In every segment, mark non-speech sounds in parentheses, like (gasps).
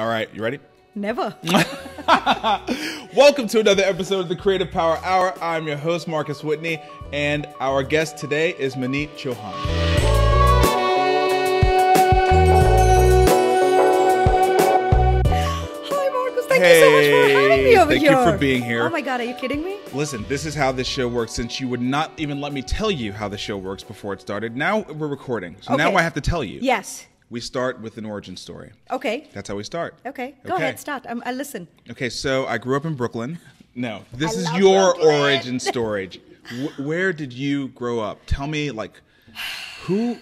All right, you ready? Never. (laughs) (laughs) Welcome to another episode of the Creative Power Hour. I'm your host, Marcus Whitney, and our guest today is Manit Chauhan. Thank hey, you so much for having me over thank here. Thank you for being here. Oh my god, are you kidding me? Listen, this is how this show works. Since you would not even let me tell you how the show works before it started, now we're recording, so okay. now I have to tell you. Yes we start with an origin story. Okay. That's how we start. Okay. Go okay. ahead, start. I listen. Okay, so I grew up in Brooklyn. No, this I is your Brooklyn. origin story. where did you grow up? Tell me, like, who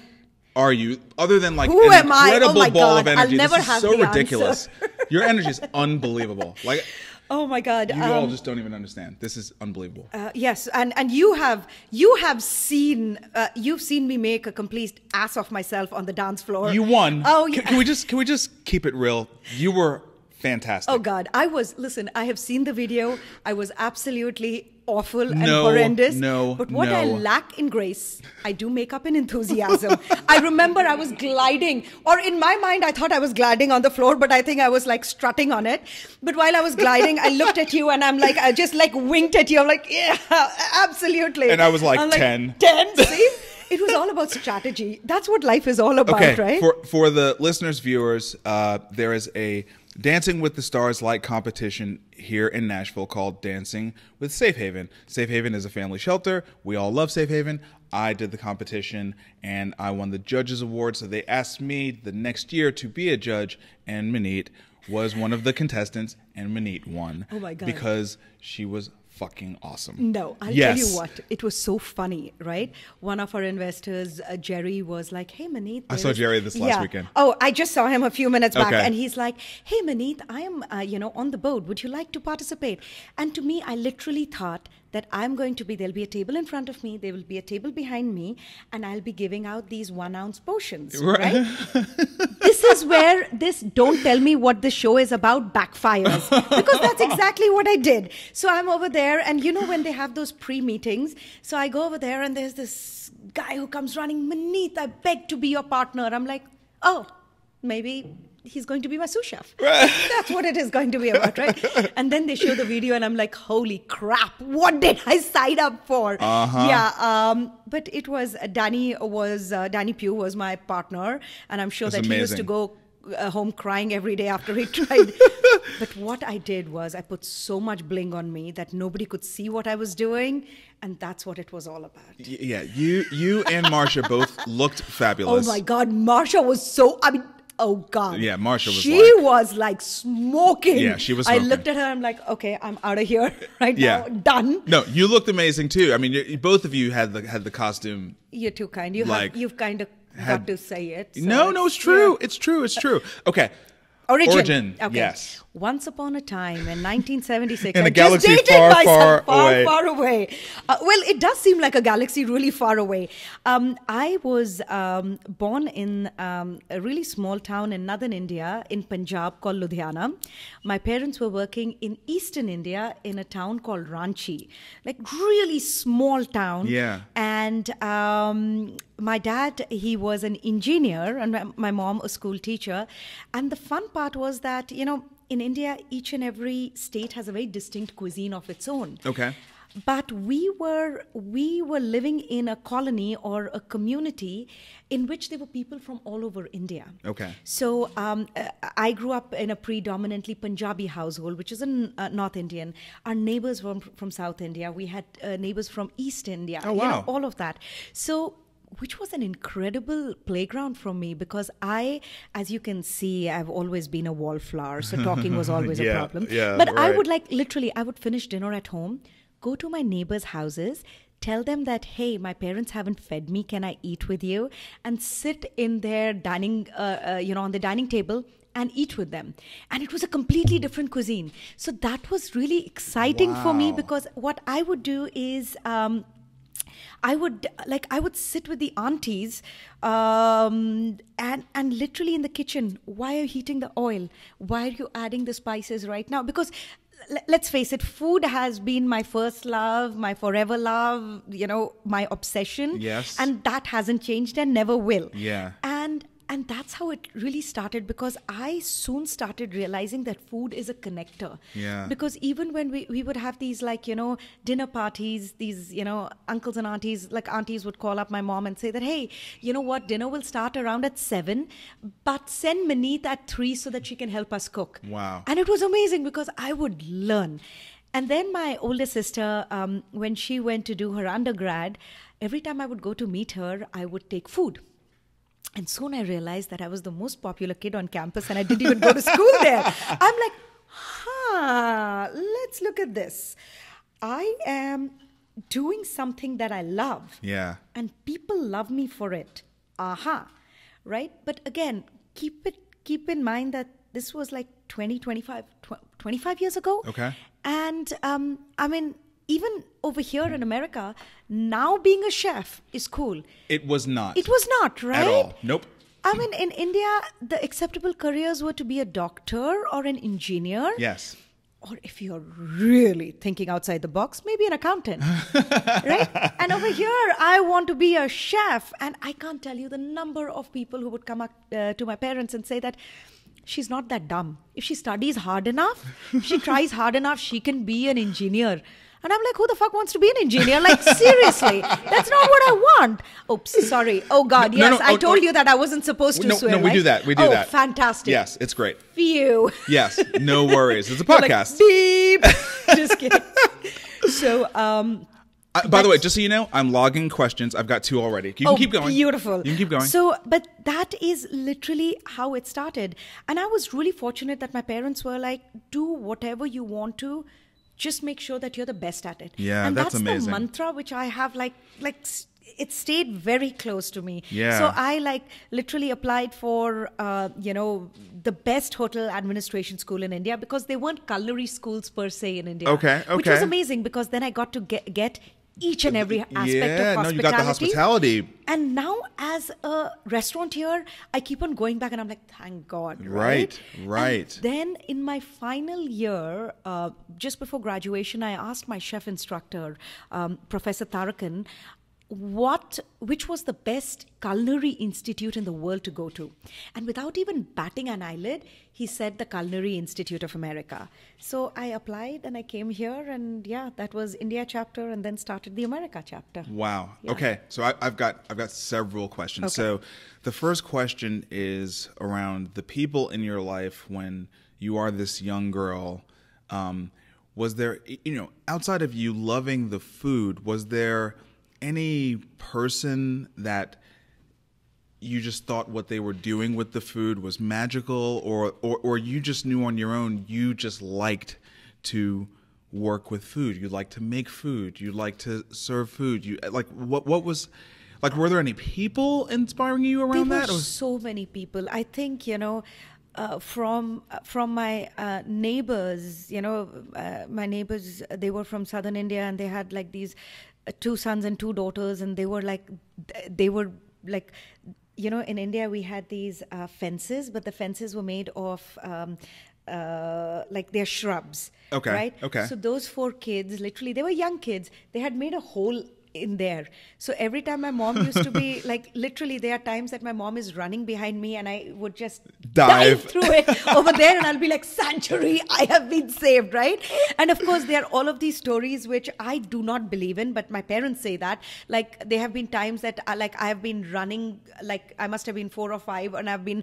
are you? Other than like who an am incredible I? Oh my ball God. of energy, I'll never this is have so ridiculous. (laughs) your energy is unbelievable. Like Oh my God! You um, all just don't even understand. This is unbelievable. Uh, yes, and and you have you have seen uh, you've seen me make a complete ass of myself on the dance floor. You won. Oh, yeah. Can, can we just can we just keep it real? You were fantastic. Oh God, I was listen. I have seen the video. I was absolutely awful no, and horrendous. No, but what no. I lack in grace, I do make up in enthusiasm. I remember I was gliding, or in my mind, I thought I was gliding on the floor, but I think I was like strutting on it. But while I was gliding, I looked at you and I'm like, I just like winked at you. I'm like, yeah, absolutely. And I was like, I'm 10. Like, 10, (laughs) see? it was all about strategy. That's what life is all about, okay, right? For for the listeners, viewers, uh, there is a Dancing with the Stars like competition here in Nashville called Dancing with Safe Haven. Safe Haven is a family shelter. We all love Safe Haven. I did the competition and I won the judges award. So they asked me the next year to be a judge, and Manit was one of the contestants, and Manit won. Oh my god! Because she was fucking awesome. No, I'll yes. tell you what, it was so funny, right? One of our investors, uh, Jerry, was like, Hey, Manit. I saw Jerry this last yeah. weekend. Oh, I just saw him a few minutes back. Okay. And he's like, Hey, Manit, I am, uh, you know, on the boat. Would you like to participate? And to me, I literally thought, that I'm going to be, there'll be a table in front of me, there will be a table behind me, and I'll be giving out these one ounce potions. (laughs) Right. right? this is where this don't tell me what the show is about backfires because that's exactly what I did. So I'm over there, and you know, when they have those pre meetings, so I go over there, and there's this guy who comes running, Manith, I beg to be your partner. I'm like, oh, maybe he's going to be my sous chef. (laughs) Right. That's what it is going to be about, right? (laughs) and then they show the video, and I'm like, holy crap, what did I sign up for? Uh-huh. Yeah. Um, but it was uh, Danny was uh, Danny Pugh was my partner, and I'm sure That's that amazing. he used to go uh, home crying every day after he (laughs) tried. but what I did was I put so much bling on me that nobody could see what I was doing, and that's what it was all about. yeah, you you and Marsha both looked fabulous. Oh my God, Marsha was so. I mean, oh god. Yeah, Marsha was. She like, was like smoking. Yeah, she was. Smoking. I looked at her. I'm like, okay, I'm out of here (laughs) right yeah. now. Done. No, you looked amazing too. I mean, both of you had the had the costume. You're too kind. You like, have you've kind of had, got to say it. So no, no, it's true. Yeah. It's true. It's true. Okay, Origin. Origin. Okay. Yes. Once upon a time in 1976, (laughs) in a galaxy far, far, far away. Far away. Uh, well, it does seem like a galaxy really far away. Um, I was um, born in um, a really small town in northern India, in Punjab, called Ludhiana. My parents were working in eastern India in a town called Ranchi, like really small town. Yeah. And um, my dad he was an engineer and my mom a school teacher and the fun part was that you know in india each and every state has a very distinct cuisine of its own okay but we were we were living in a colony or a community in which there were people from all over India. Okay. So um, uh, I grew up in a predominantly Punjabi household, which is in uh, North Indian. Our neighbors were from South India. We had uh, neighbors from East India. Oh wow! You know, all of that. So which was an incredible playground for me because I, as you can see, I've always been a wallflower, so talking was (laughs) always yeah, a problem. Yeah, but right. I would like literally, I would finish dinner at home, go to my neighbors' houses, tell them that hey my parents haven't fed me can i eat with you and sit in their dining uh, uh, you know on the dining table and eat with them. And it was a completely different cuisine. So that was really exciting wow. for me because what I would do is. Um, I would like I would sit with the aunties um, and and literally in the kitchen. Why are you heating the oil? Why are you adding the spices right now? Because let's face it food has been my first love my forever love you know my obsession yes and that hasn't changed and never will yeah and and that's how it really started because I soon started realizing that food is a connector. Yeah. Because even when we, we would have these, like, you know, dinner parties, these, you know, uncles and aunties, like aunties would call up my mom and say that, hey, you know what, dinner will start around at seven, but send Manith at three so that she can help us cook. Wow. And it was amazing because I would learn. And then my older sister, um, when she went to do her undergrad, every time I would go to meet her, I would take food. And soon I realized that I was the most popular kid on campus and I didn't even go to school there. (laughs) I'm like, huh, let's look at this. I am doing something that I love. Yeah. And people love me for it. Aha. Right? But again, keep it keep in mind that this was like 20 25 25 years ago. Okay. And um, I mean even over here in America, now being a chef is cool. It was not. It was not, right? At all. Nope. I mean, in India, the acceptable careers were to be a doctor or an engineer. Yes. Or if you're really thinking outside the box, maybe an accountant, (laughs) right? And over here, I want to be a chef. And I can't tell you the number of people who would come up uh, to my parents and say that she's not that dumb. If she studies hard enough, she (laughs) tries hard enough, she can be an engineer. And I'm like, who the fuck wants to be an engineer? Like, seriously, that's not what I want. Oops, sorry. Oh, God, yes, no, no, I oh, told oh. you that I wasn't supposed to swear. No, we right? do that. We do oh, that. fantastic. Yes, it's great. Phew. Yes, no (laughs) worries. It's a podcast. like, beep. (laughs) Just kidding. So, um, uh, by the way, just so you know, I'm logging questions. I've got two already. You can oh, keep going. Beautiful. You can keep going. So, but that is literally how it started. And I was really fortunate that my parents were like, do whatever you want to just make sure that you're the best at it. Yeah, and that's, that's amazing. the mantra which I have like like it stayed very close to me. Yeah. So I like literally applied for uh, you know the best hotel administration school in India because they weren't culinary schools per se in India. Okay. Okay. Which was amazing because then I got to get, get each and every aspect yeah, of hospitality. Now you got the hospitality. And now as a restaurant here, I keep on going back and I'm like, thank God. Right, right. right. then in my final year, uh, just before graduation, I asked my chef instructor, um, Professor Tarakan, what which was the best culinary institute in the world to go to and without even batting an eyelid he said the culinary institute of america so i applied and i came here and yeah that was india chapter and then started the america chapter wow yeah. okay so I, have got i've got several questions okay. so the first question is around the people in your life when you are this young girl um, was there you know outside of you loving the food was there any person that you just thought what they were doing with the food was magical or, or, or you just knew on your own you just liked to work with food you like to make food you like to serve food you like what what was like were there any people inspiring you around there that so many people i think you know uh, from from my uh, neighbors, you know, uh, my neighbors they were from southern India and they had like these uh, two sons and two daughters, and they were like, they were like, you know, in India we had these uh, fences, but the fences were made of. Um, uh, like their shrubs. Okay. Right. Okay. So those four kids, literally, they were young kids. They had made a whole in there. So every time my mom used to be (laughs) like, literally, there are times that my mom is running behind me and I would just dive, dive through it over there and I'll be like, sanctuary, I have been saved, right? And of course, there are all of these stories which I do not believe in, but my parents say that. Like, there have been times that I, uh, like I have been running, like I must have been four or five, and I've been,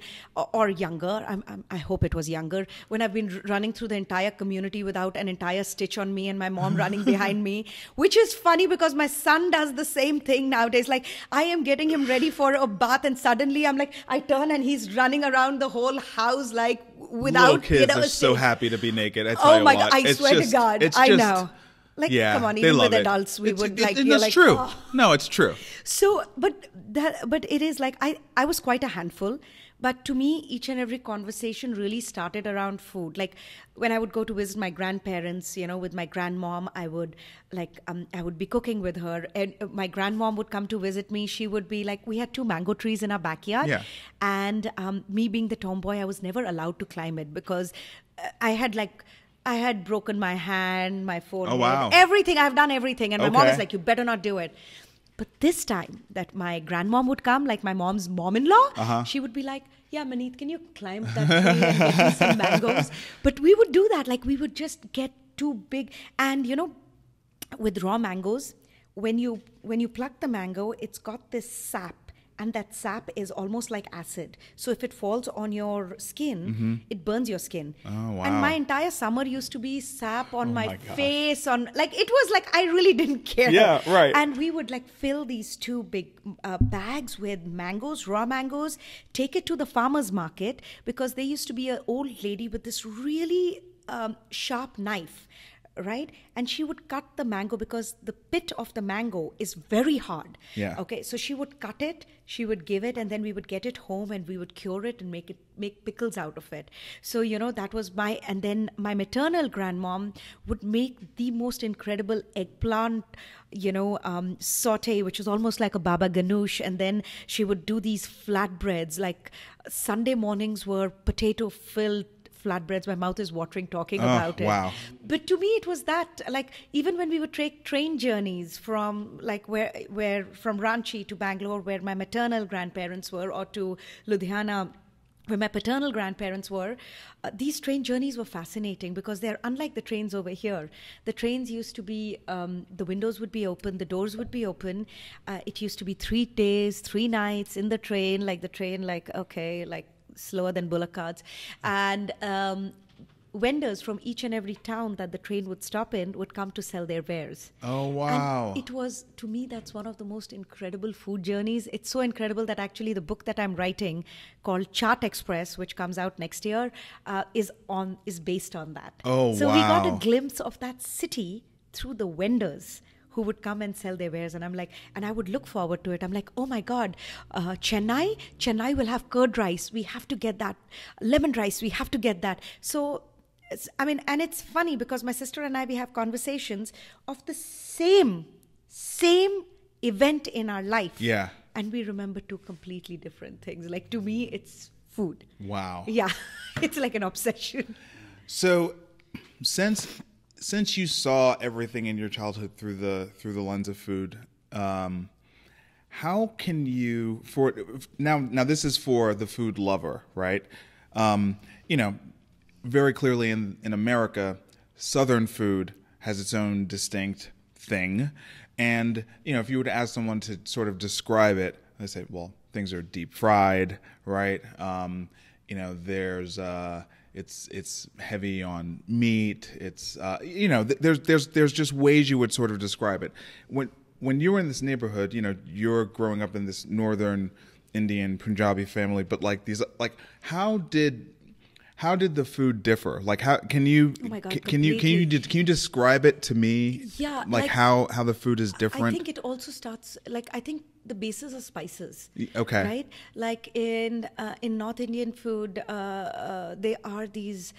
or, younger, I'm, I'm, i hope it was younger, when I've been running through the entire community without an entire stitch on me and my mom running behind me, which is funny because my son son does the same thing nowadays. Like I am getting him ready for a bath, and suddenly I'm like, I turn and he's running around the whole house like without. Little kids you know, are so happy to be naked. oh my god! I it's swear just, to God, I just, know. Like, yeah, come on, even with it. adults, we it's, would it, like. It, that's like, true. Oh. No, it's true. So, but that, but it is like I, I was quite a handful, but to me, each and every conversation really started around food. Like when I would go to visit my grandparents, you know, with my grandmom, I would like um, I would be cooking with her, and uh, my grandmom would come to visit me. She would be like, we had two mango trees in our backyard, yeah. and um, me being the tomboy, I was never allowed to climb it because uh, I had like. I had broken my hand, my forehead, oh, wow. everything. I've done everything. And my okay. mom was like, you better not do it. But this time that my grandmom would come, like my mom's mom in law, uh-huh. she would be like, Yeah, Manit, can you climb that tree and get me some mangoes? (laughs) But we would do that. Like we would just get too big. And you know, with raw mangoes, when you when you pluck the mango, it's got this sap and that sap is almost like acid. So if it falls on your skin, mm-hmm. it burns your skin. Oh, wow. And my entire summer used to be sap on oh, my, my face, on like it was like I really didn't (laughs) care. Yeah, right. And we would like fill these two big uh, bags with mangoes, raw mangoes, take it to the farmers market because there used to be an old lady with this really um, sharp knife right and she would cut the mango because the pit of the mango is very hard yeah okay so she would cut it she would give it and then we would get it home and we would cure it and make it make pickles out of it so you know that was my and then my maternal grandmom would make the most incredible eggplant you know um, saute which is almost like a baba ganoush and then she would do these flatbreads like sunday mornings were potato filled flatbreads. My mouth is watering talking oh, about it. But to me, it was that like even when we would take train journeys from like where where from Ranchi to Bangalore, where my maternal grandparents were, or to Ludhiana where my paternal grandparents were, uh, these train journeys were fascinating because they're unlike the trains over here. The trains used to be, um, the windows would be open, the doors would be open. Uh, it used to be three days, three nights in the train, like the train, like, okay, like slower than bullock carts, and um, vendors from each and every town that the train would stop in would come to sell their wares. Oh wow. And it was to me that's one of the most incredible food journeys. It's so incredible that actually the book that I'm writing called Chart Express which comes out next year uh, is on is based on that. Oh so wow. we got a glimpse of that city through the vendors who would come and sell their wares. And I'm like, and I would look forward to it. I'm like, oh my God, uh, Chennai, Chennai will have curd rice. We have to get that. Lemon rice, we have to get that. So, I mean, and it's funny because my sister and I, we have conversations of the same, same event in our life. Yeah. And we remember two completely different things. Like to me, it's food. Wow. Yeah. (laughs) it's like an obsession. So, since since you saw everything in your childhood through the through the lens of food, um, how can you for now? Now this is for the food lover, right? Um, you know, very clearly in in America, Southern food has its own distinct thing, and you know, if you were to ask someone to sort of describe it, they say, well, things are deep fried, right? Um, you know, there's uh, it's it's heavy on meat. It's uh, you know th- there's there's there's just ways you would sort of describe it. When when you were in this neighborhood, you know you're growing up in this northern Indian Punjabi family, but like these like how did how did the food differ? Like how can you oh God, can, you can you can you describe it to me? Yeah, like, like, how how the food is different. I think it also starts like I think the bases are spices. Okay, right? Like in uh, in North Indian food, uh, uh, there are these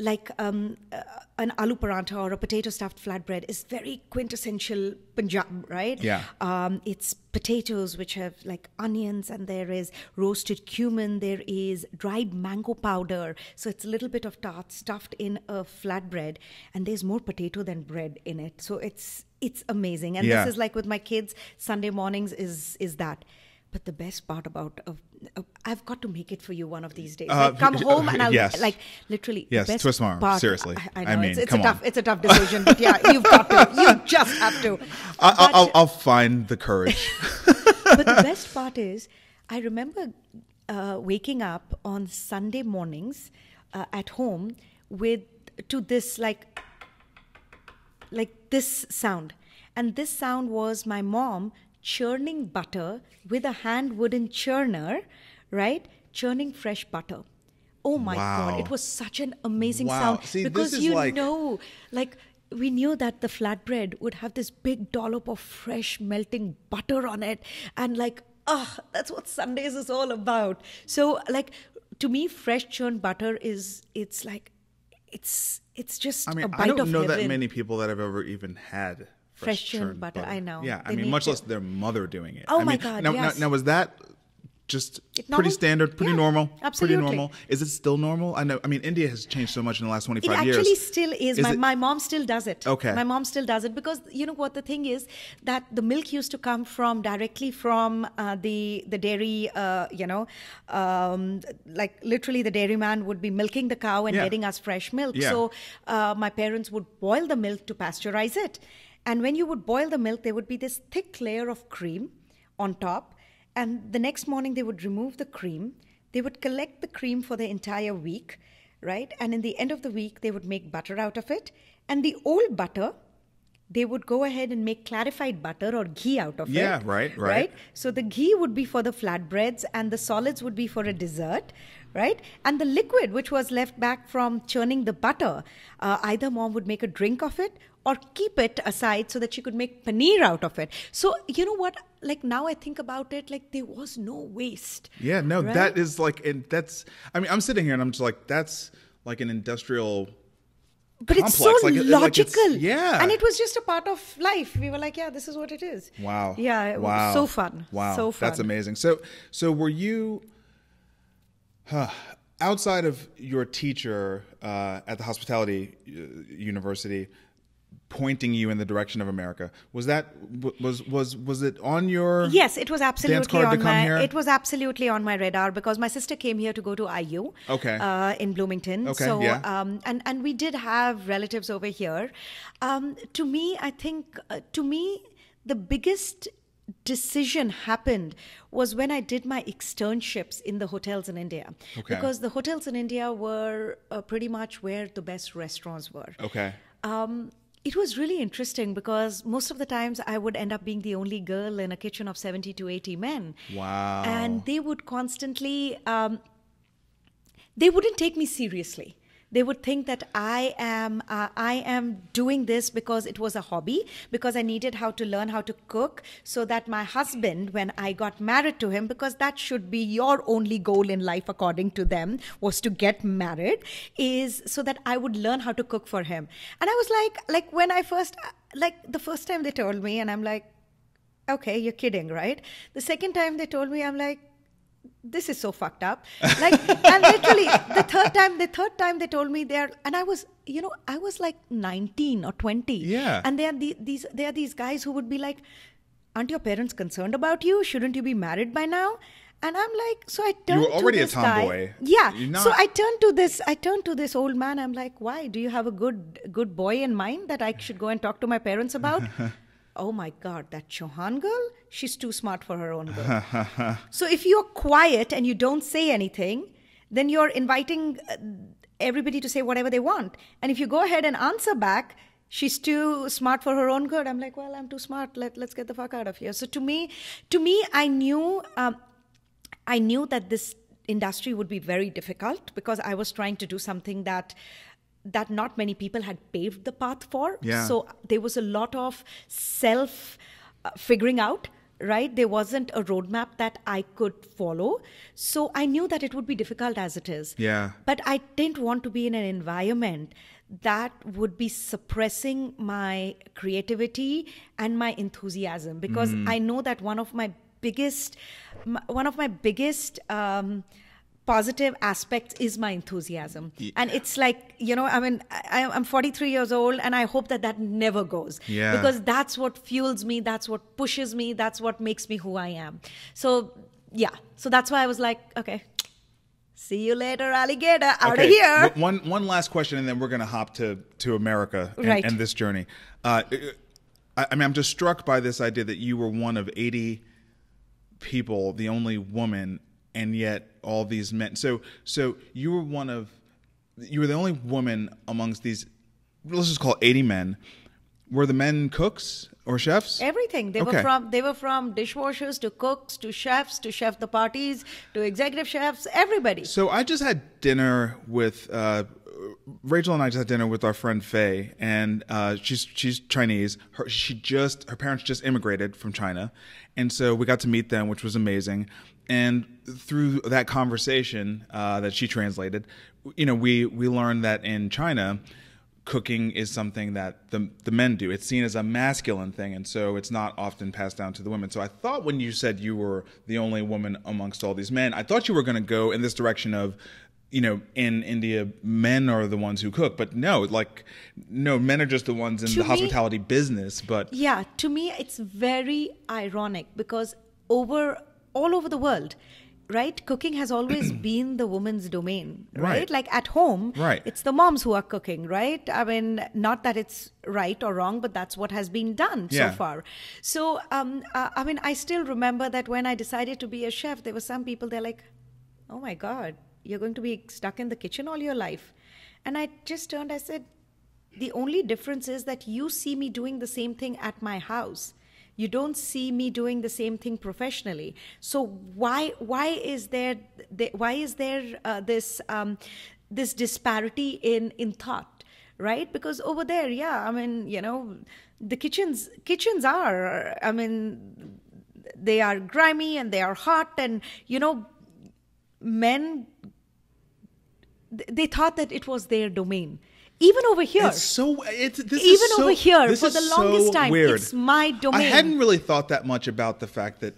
like um, uh, an aloo paratha or a potato stuffed flatbread is very quintessential Punjab, right? Yeah. Um, it's potatoes which have like onions, and there is roasted cumin, there is dried mango powder. So it's a little bit of tart stuffed in a flatbread, and there's more potato than bread in it. So it's it's amazing. And yeah. this is like with my kids, Sunday mornings is is that. But the best part about uh, uh, I've got to make it for you one of these days. Uh, come (laughs) home and I'll yes. like literally. Yes, best twist my arm. Seriously, I, I know I mean, it's, it's a tough, it's a tough decision, but yeah, you've got to. You (laughs) just have to. I, will I'll find the courage. (laughs) but the best part is, I remember uh, waking up on Sunday mornings uh, at home with to this like, like this sound, and this sound was my mom churning butter with a hand wooden churner, right? Churning fresh butter. Oh my wow. god, it was such an amazing wow. sound See, because you like... know like we knew that the flatbread would have this big dollop of fresh melting butter on it and like ah oh, that's what Sundays is all about. So like to me fresh churned butter is it's like it's it's just I mean, I don't know heaven. that many people that i have ever even had fresh, fresh churned, butter. butter. I know. Yeah, they I mean, much to... less their mother doing it. Oh I mean, my god! Now, yes. now, now, was that just pretty standard, pretty yeah, normal, absolutely. pretty normal. Is it still normal? I know. I mean, India has changed so much in the last 25 years. It actually still is. is my, it... my mom still does it. Okay. My mom still does it because you know what the thing is that the milk used to come from directly from uh, the the dairy. Uh, you know, um, like literally the dairyman would be milking the cow and yeah. getting us fresh milk. Yeah. So uh, my parents would boil the milk to pasteurize it and when you would boil the milk, there would be this thick layer of cream on top. And the next morning, they would remove the cream. They would collect the cream for the entire week, right? And in the end of the week, they would make butter out of it. And the old butter, they would go ahead and make clarified butter or ghee out of yeah, it. Yeah, right, right, right. So the ghee would be for the flatbreads and the solids would be for a dessert, right? And the liquid which was left back from churning the butter, uh, either mom would make a drink of it or keep it aside so that she could make paneer out of it. So, you know what? Like now I think about it, like there was no waste. Yeah, no, right? that is like, and that's, I mean, I'm sitting here and I'm just like, that's like an industrial but complex. it's so like, logical. Like it's, yeah. And it was just a part of life. We were like, yeah, this is what it is. Wow. Yeah. it wow. so fun. Wow. So fun. That's amazing. So, so were you, Outside of your teacher uh, at the hospitality uh, university pointing you in the direction of America, was that was was was it on your? Yes, it was absolutely on my. Here? It was absolutely on my radar because my sister came here to go to IU. Okay. Uh, in Bloomington. Okay. So, yeah. Um, and and we did have relatives over here. Um, to me, I think uh, to me the biggest decision happened was when I did my externships in the hotels in India. Okay. Because the hotels in India were uh, pretty much where the best restaurants were. Okay. Um, it was really interesting because most of the times I would end up being the only girl in a kitchen of 70 to 80 men. Wow. And they would constantly, um, they wouldn't take me seriously they would think that I am uh, I am doing this because it was a hobby because I needed how to learn how to cook so that my husband when I got married to him because that should be your only goal in life according to them was to get married is so that I would learn how to cook for him and I was like like when I first like the first time they told me and I'm like okay you're kidding right the second time they told me I'm like this is so fucked up like and literally the third time the third time they told me they're and i was you know i was like 19 or 20 yeah and they are the, these they are these guys who would be like aren't your parents concerned about you shouldn't you be married by now and i'm like so i turned you were already to this a tomboy guy. yeah not... so i turned to this i turned to this old man i'm like why do you have a good good boy in mind that i should go and talk to my parents about (laughs) oh my God, that Chauhan girl, she's too smart for her own good. (laughs) so if you're quiet and you don't say anything, then you're inviting uh, everybody to say whatever they want. And if you go ahead and answer back, she's too smart for her own good. I'm like, well, I'm too smart. Let, let's get the fuck out of here. So to me, to me, I knew, um, I knew that this industry would be very difficult because I was trying to do something that that not many people had paved the path for. Yeah. So there was a lot of self uh, figuring out, right? There wasn't a roadmap that I could follow. So I knew that it would be difficult as it is. Yeah. But I didn't want to be in an environment that would be suppressing my creativity and my enthusiasm because mm. I know that one of my biggest, one of my biggest, um, positive aspect is my enthusiasm. Yeah. And it's like, you know, I mean, I, am 43 years old and I hope that that never goes. Yeah. Because that's what fuels me, that's what pushes me, that's what makes me who I am. So, yeah. So that's why I was like, okay, See you later, alligator. Out okay. of here. One one last question, and then we're gonna hop to to America and, right. and this journey. Uh, I, I, mean, I'm just struck by this idea that you were one of 80 people, the only woman and yet all these men. So so you were one of you were the only woman amongst these. Let's just call eighty men. Were the men cooks or chefs? Everything. They okay. were from they were from dishwashers to cooks to chefs to chef the parties to executive chefs. Everybody. So I just had dinner with. Uh, Rachel and I just had dinner with our friend Faye, and uh, she's she's Chinese. Her, she just her parents just immigrated from China, and so we got to meet them, which was amazing. And through that conversation uh, that she translated, you know, we we learned that in China, cooking is something that the the men do. It's seen as a masculine thing, and so it's not often passed down to the women. So I thought when you said you were the only woman amongst all these men, I thought you were going to go in this direction of you know, in India, men are the ones who cook, but no, like, no, men are just the ones in to the me, hospitality business. But yeah, to me, it's very ironic because over all over the world, right, cooking has always (clears throat) been the woman's domain, right? right? Like at home, right, it's the moms who are cooking, right? I mean, not that it's right or wrong, but that's what has been done yeah. so far. So, um, uh, I mean, I still remember that when I decided to be a chef, there were some people they're like, "Oh my god." you're going to be stuck in the kitchen all your life. And I just turned, I said, the only difference is that you see me doing the same thing at my house. You don't see me doing the same thing professionally. So why why is there why is there uh, this um, this disparity in in thought, right? Because over there, yeah, I mean, you know, the kitchens kitchens are, I mean, they are grimy and they are hot, and you know, men they thought that it was their domain even over here. It's so it's this even over here for the longest so time. Weird. It's my domain. I hadn't really thought that much about the fact that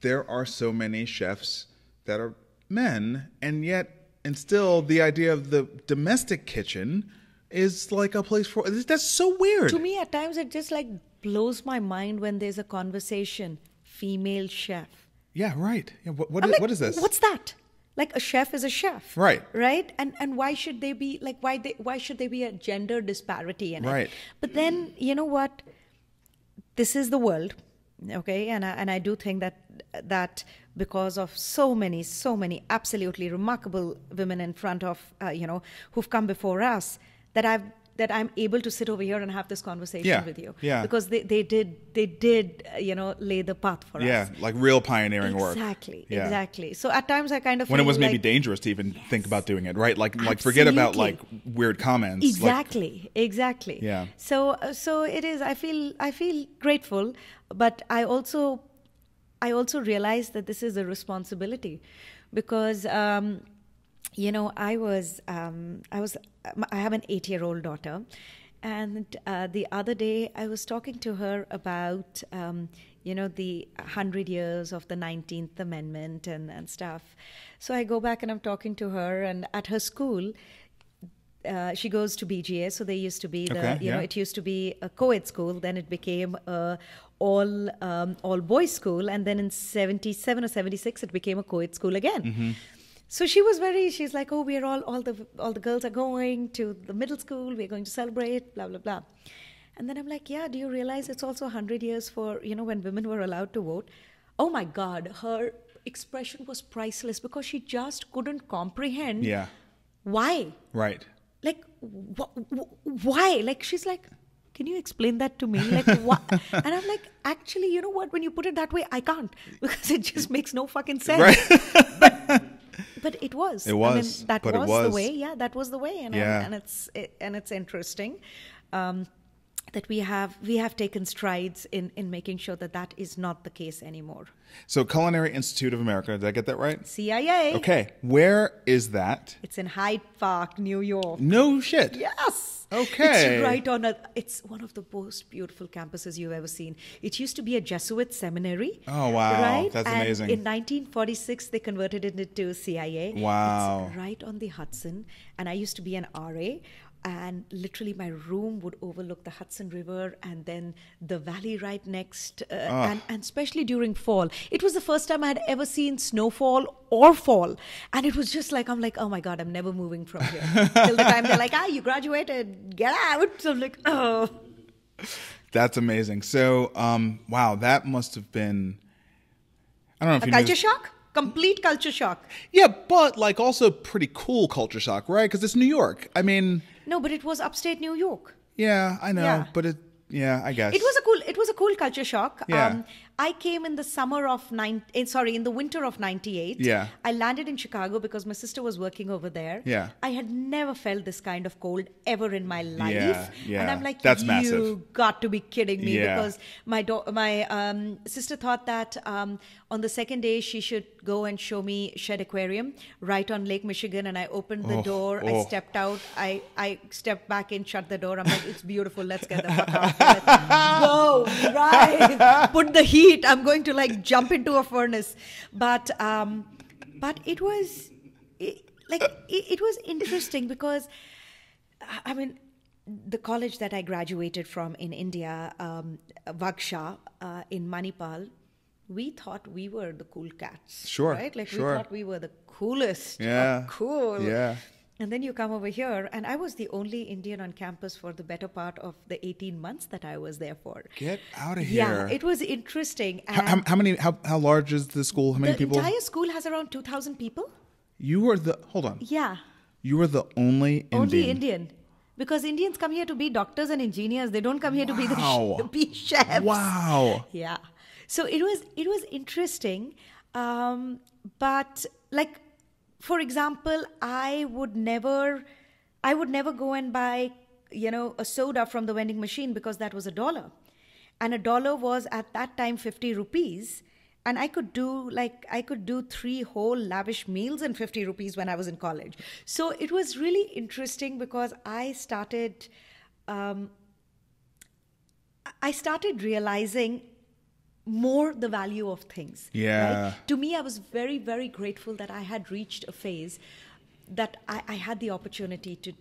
there are so many chefs that are men, and yet, and still, the idea of the domestic kitchen is like a place for that's so weird. To me, at times, it just like blows my mind when there's a conversation female chef. Yeah, right. Yeah, what like, what is this? What's that? like a chef is a chef right right and and why should they be like why they why should there be a gender disparity in right. it but then you know what this is the world okay and I, and i do think that that because of so many so many absolutely remarkable women in front of uh, you know who've come before us that i've that I'm able to sit over here and have this conversation yeah, with you. Yeah. Because they, they did they did uh, you know lay the path for yeah, us. Yeah, like real pioneering exactly, work. Exactly. Yeah. Exactly. So at times I kind of when it was like, maybe dangerous to even yes, think about doing it, right? Like absolutely. like forget about like weird comments. Exactly. Like, exactly. Yeah. So uh, so it is. I feel I feel grateful, but I also I also realize that this is a responsibility because. Um, you know, I was, um, I was, um, I have an eight-year-old daughter, and uh, the other day I was talking to her about, um, you know, the hundred years of the Nineteenth Amendment and and stuff. So I go back and I'm talking to her, and at her school, uh, she goes to BGA, so they used to be the okay, you yeah. know it used to be a co-ed school, then it became a all um, all boys school, and then in seventy seven or seventy six it became a co-ed school again. Mm-hmm so she was very she's like oh we're all all the all the girls are going to the middle school we're going to celebrate blah blah blah and then i'm like yeah do you realize it's also 100 years for you know when women were allowed to vote oh my god her expression was priceless because she just couldn't comprehend yeah why right like wh- wh- why like she's like can you explain that to me like what (laughs) and i'm like actually you know what when you put it that way i can't (laughs) because it just makes no fucking sense right. (laughs) but but it was. It was. I mean, that was, was, the way. Yeah, that was the way, and yeah. and it's it, and it's interesting. Um, that we have we have taken strides in in making sure that that is not the case anymore. So Culinary Institute of America, did I get that right? CIA. Okay, where is that? It's in Hyde Park, New York. No shit. Yes. Okay. It's right on a. It's one of the most beautiful campuses you've ever seen. It used to be a Jesuit seminary. Oh wow, right? that's and amazing. In 1946, they converted it into CIA. Wow. It's right on the Hudson, and I used to be an RA and literally my room would overlook the Hudson River and then the valley right next. Uh, ah. and, and, especially during fall, it was the first time I had ever seen snowfall or fall, and it was just like I'm like, oh my god, I'm never moving from here (laughs) till the time they're like, ah, you graduated, get out. So I'm like, oh. That's amazing. So, um, wow, that must have been. I don't know if a you culture knew. shock complete culture shock. Yeah, but like also pretty cool culture shock, right? Because it's New York. I mean, no, but it was upstate New York. Yeah, I know, Yeah. but it. Yeah, I guess It was a cool. It was a cool culture shock. Yeah. Um, I came in the summer of nine. Eh, sorry, in the winter of '98. Yeah. I landed in Chicago because my sister was working over there. Yeah. I had never felt this kind of cold ever in my life. Yeah. yeah. And I'm like, that's you massive. got to be kidding me yeah. because my do- my um, sister thought that um, on the second day she should go and show me Shed Aquarium right on Lake Michigan, and I opened the oh, door. Oh. I stepped out. I I stepped back in, shut the door. I'm like, it's beautiful. Let's get the fuck (laughs) out. Let's go Put the heat heat. I'm going to like jump into a furnace. But um, but it was it, like it, it was interesting because I mean the college that I graduated from in India, um, Vaksha uh, in Manipal, we thought we were the cool cats. Sure. Right? Like sure. we thought we were the coolest. Yeah. Cool. Yeah. And then you come over here, and I was the only Indian on campus for the better part of the 18 months that I was there for. Get out of here. Yeah, it was interesting. How, how, how, many, how, how large is the school? How many the people? The entire school has around 2,000 people. You were the, hold on. Yeah. You were the only Indian. Only Indian. Because Indians come here to be doctors and engineers. They don't come here wow. to be the, sh- (laughs) be chefs. Wow. Yeah. So it was, it was interesting. Um, but like for example, I would never, I would never go and buy, you know, a soda from the vending machine because that was a dollar, and a dollar was at that time fifty rupees, and I could do like I could do three whole lavish meals in fifty rupees when I was in college. So it was really interesting because I started. Um, I started realizing more the value of things. Yeah. Right? To me, I was very, very grateful that I had reached a phase that I, I had the opportunity to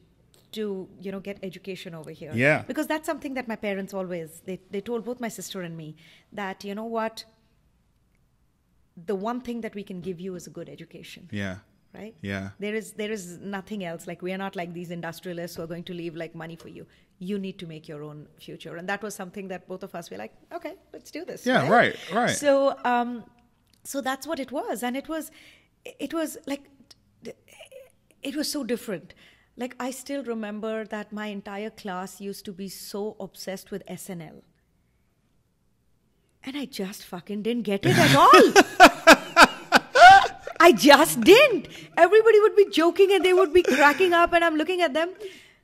to you know get education over here yeah because that's something that my parents always they, they told both my sister and me that you know what the one thing that we can give you is a good education yeah right yeah there is there is nothing else like we are not like these industrialists who are going to leave like money for you you need to make your own future. And that was something that both of us were like, okay, let's do this. Yeah, right, right. right. So, um, so that's what it was, and it was, it was like, it was so different. Like I still remember that my entire class used to be so obsessed with SNL, and I just fucking didn't get it at all. (laughs) I just didn't. Everybody would be joking and they would be cracking up, and I'm looking at them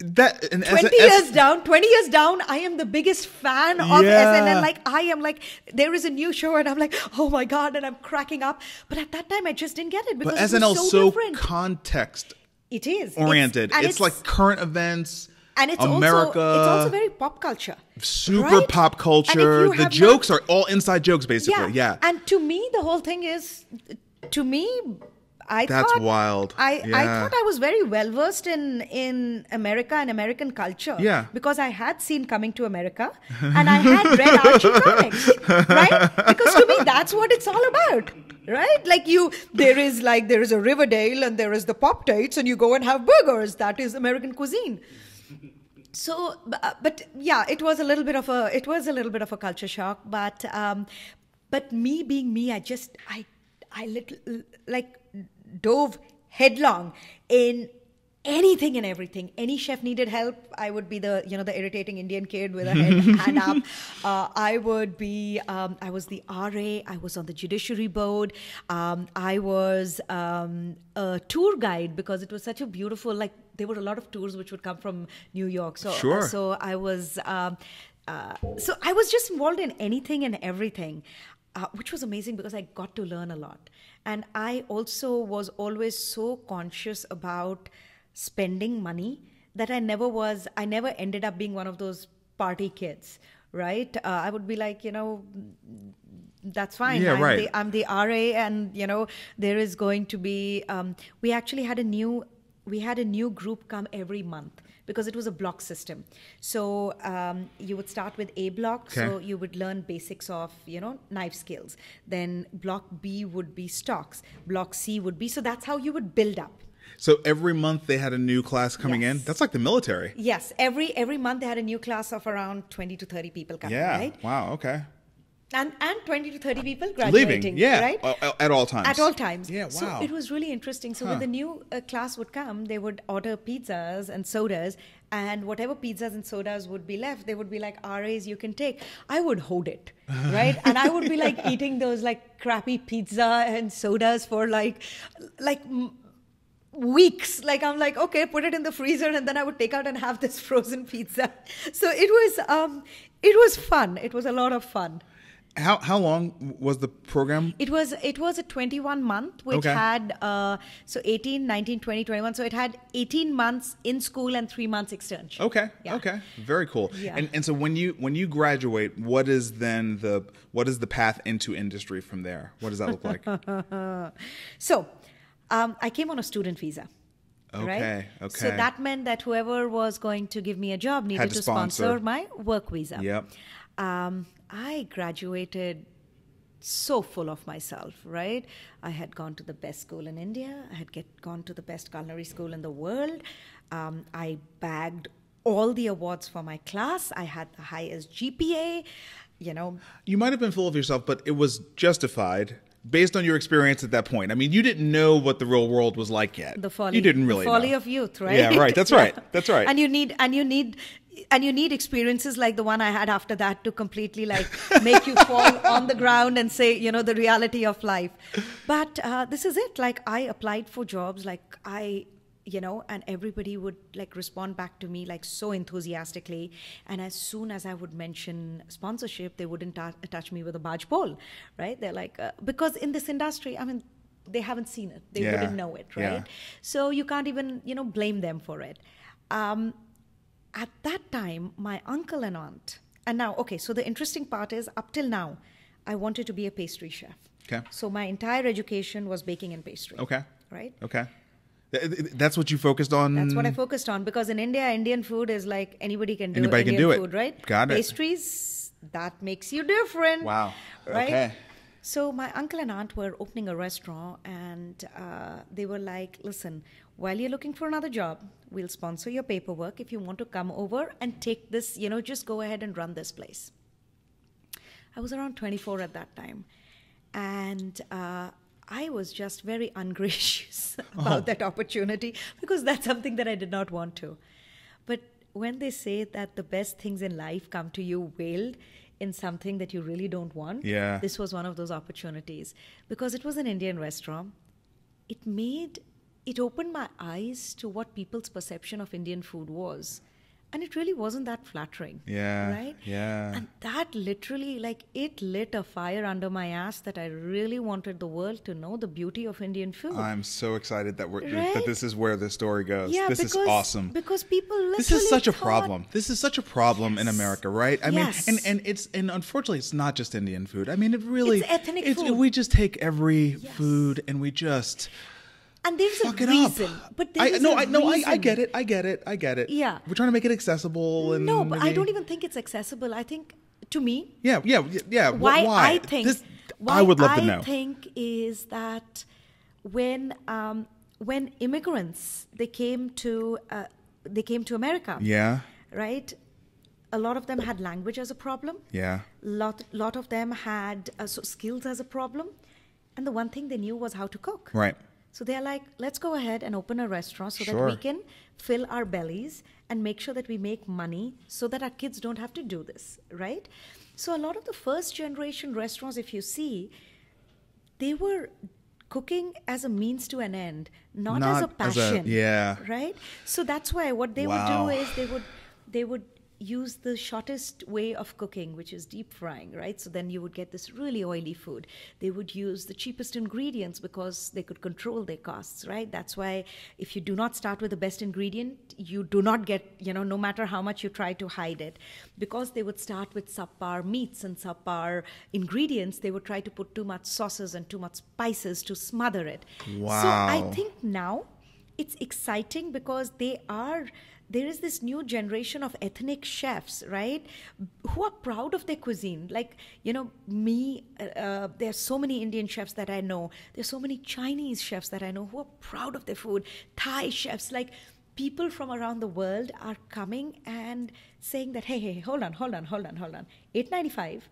that 20 S years S down 20 years down i am the biggest fan of yeah. snl like i am like there is a new show and i'm like oh my god and i'm cracking up but at that time i just didn't get it because but snl so, so different. context it is oriented it's, it's, it's like current events and it's America. Also, it's also very pop culture. Super right? pop culture. The jokes not, are all inside jokes, basically. Yeah. yeah. And to me, the whole thing is, to me, I That's thought, wild. I, yeah. I thought I was very well versed in in America and American culture. Yeah. Because I had seen Coming to America (laughs) and I had read (laughs) Archie comics. Right? Because to me that's what it's all about. Right? Like you there is like there is a Riverdale and there is the Pop Tates and you go and have burgers. That is American cuisine. So, uh, but yeah, it was a little bit of a it was a little bit of a culture shock. But um, but me being me, I just I I little like dove headlong in anything and everything any chef needed help i would be the you know the irritating indian kid with a head, (laughs) hand up uh, i would be um, i was the ra i was on the judiciary board um, i was um, a tour guide because it was such a beautiful like there were a lot of tours which would come from new york so uh, sure. so i was um, uh, so i was just involved in anything and everything uh, which was amazing because i got to learn a lot and I also was always so conscious about spending money that I never was, I never ended up being one of those party kids, right? Uh, I would be like, you know, that's fine. Yeah, I'm, right. the, I'm the RA, and, you know, there is going to be, um, we actually had a new, we had a new group come every month because it was a block system. So um, you would start with A block, okay. so you would learn basics of you know knife skills. Then block B would be stocks, block C would be so that's how you would build up. So every month they had a new class coming yes. in. That's like the military. Yes, every every month they had a new class of around twenty to thirty people coming. Yeah. Right? Wow. Okay and and 20 to 30 people graduating Leaving, yeah right at all times at all times yeah wow. so it was really interesting so huh. when the new uh, class would come they would order pizzas and sodas and whatever pizzas and sodas would be left they would be like ras you can take i would hold it (laughs) right and i would be like eating those like crappy pizza and sodas for like like weeks like i'm like okay put it in the freezer and then i would take out and have this (laughs) frozen pizza so it was um it was fun it was a lot of fun how how long was the program it was it was a 21 month which okay. had uh, so 18 19 20 21 so it had 18 months in school and 3 months externship okay yeah. okay very cool yeah. and and so when you when you graduate what is then the what is the path into industry from there what does that look like (laughs) so um, i came on a student visa Okay, right? okay. So that meant that whoever was going to give me a job needed to, to sponsor. sponsor. my work visa. Yep. Um, I graduated so full of myself, right? I had gone to the best school in India. I had get, gone to the best culinary school in the world. Um, I bagged all the awards for my class. I had the highest GPA, you know. You might have been full of yourself, but it was justified based on your experience at that point. I mean, you didn't know what the real world was like yet. The folly. You didn't really the folly know. of youth, right? Yeah, right. That's (laughs) right. That's right. And you need and you need and you need experiences like the one I had after that to completely like make you fall (laughs) on the ground and say, you know, the reality of life. But uh, this is it. Like I applied for jobs, like I, you know, and everybody would like respond back to me like so enthusiastically. And as soon as I would mention sponsorship, they wouldn't ta- touch me with a barge pole, right? They're like, uh, because in this industry, I mean, they haven't seen it. They yeah. wouldn't know it, right? Yeah. So you can't even, you know, blame them for it. Um, at that time, my uncle and aunt, and now, okay, so the interesting part is up till now, I wanted to be a pastry chef. Okay. So my entire education was baking and pastry. Okay. Right? Okay. That's what you focused on. That's what I focused on because in India, Indian food is like anybody can do anybody Indian can do food, it. right? Got it. Pastries that makes you different. Wow. Right. Okay. So my uncle and aunt were opening a restaurant, and uh, they were like, "Listen, while you're looking for another job, we'll sponsor your paperwork if you want to come over and take this, you know, just go ahead and run this place. I was around 24 at that time. And uh, I was just very ungracious (laughs) about oh. that opportunity because that's something that I did not want to. But when they say that the best things in life come to you veiled in something that you really don't want, yeah. this was one of those opportunities because it was an Indian restaurant. It made it opened my eyes to what people's perception of Indian food was. And it really wasn't that flattering. Yeah. Right? Yeah. And that literally, like, it lit a fire under my ass that I really wanted the world to know the beauty of Indian food. I'm so excited that we're right? that this is where the story goes. Yeah, this because, is awesome. Because people This is such thought, a problem. This is such a problem yes. in America, right? I yes. mean and, and it's and unfortunately it's not just Indian food. I mean it really It's ethnic it's, food. We just take every yes. food and we just and there's Fuck a reason. Up. But I, no, I, no, I, I, get it. I get it. I get it. Yeah, we're trying to make it accessible. And no, but maybe... I don't even think it's accessible. I think to me. Yeah, yeah, yeah. Why, why? I think this, why I would love I to know. I think is that when um, when immigrants they came to uh, they came to America. Yeah. Right. A lot of them had language as a problem. Yeah. Lot lot of them had uh, so skills as a problem, and the one thing they knew was how to cook. Right so they're like, let's go ahead and open a restaurant so sure. that we can fill our bellies and make sure that we make money so that our kids don't have to do this, right? So a lot of the first generation restaurants, if you see, they were cooking as a means to an end, not, not as a passion. As a, yeah. Right? So that's why what they wow. would do is they would they would use the shortest way of cooking, which is deep frying, right? So then you would get this really oily food. They would use the cheapest ingredients because they could control their costs, right? That's why if you do not start with the best ingredient, you do not get, you know, no matter how much you try to hide it. Because they would start with subpar meats and subpar ingredients, they would try to put too much sauces and too much spices to smother it. Wow. So I think now it's exciting because they are there is this new generation of ethnic chefs, right, who are proud of their cuisine. Like, you know, me, uh, uh there are so many Indian chefs that I know, there's so many Chinese chefs that I know who are proud of their food, Thai chefs, like, people from around the world are coming and saying that hey hey hold on hold on hold on hold on 895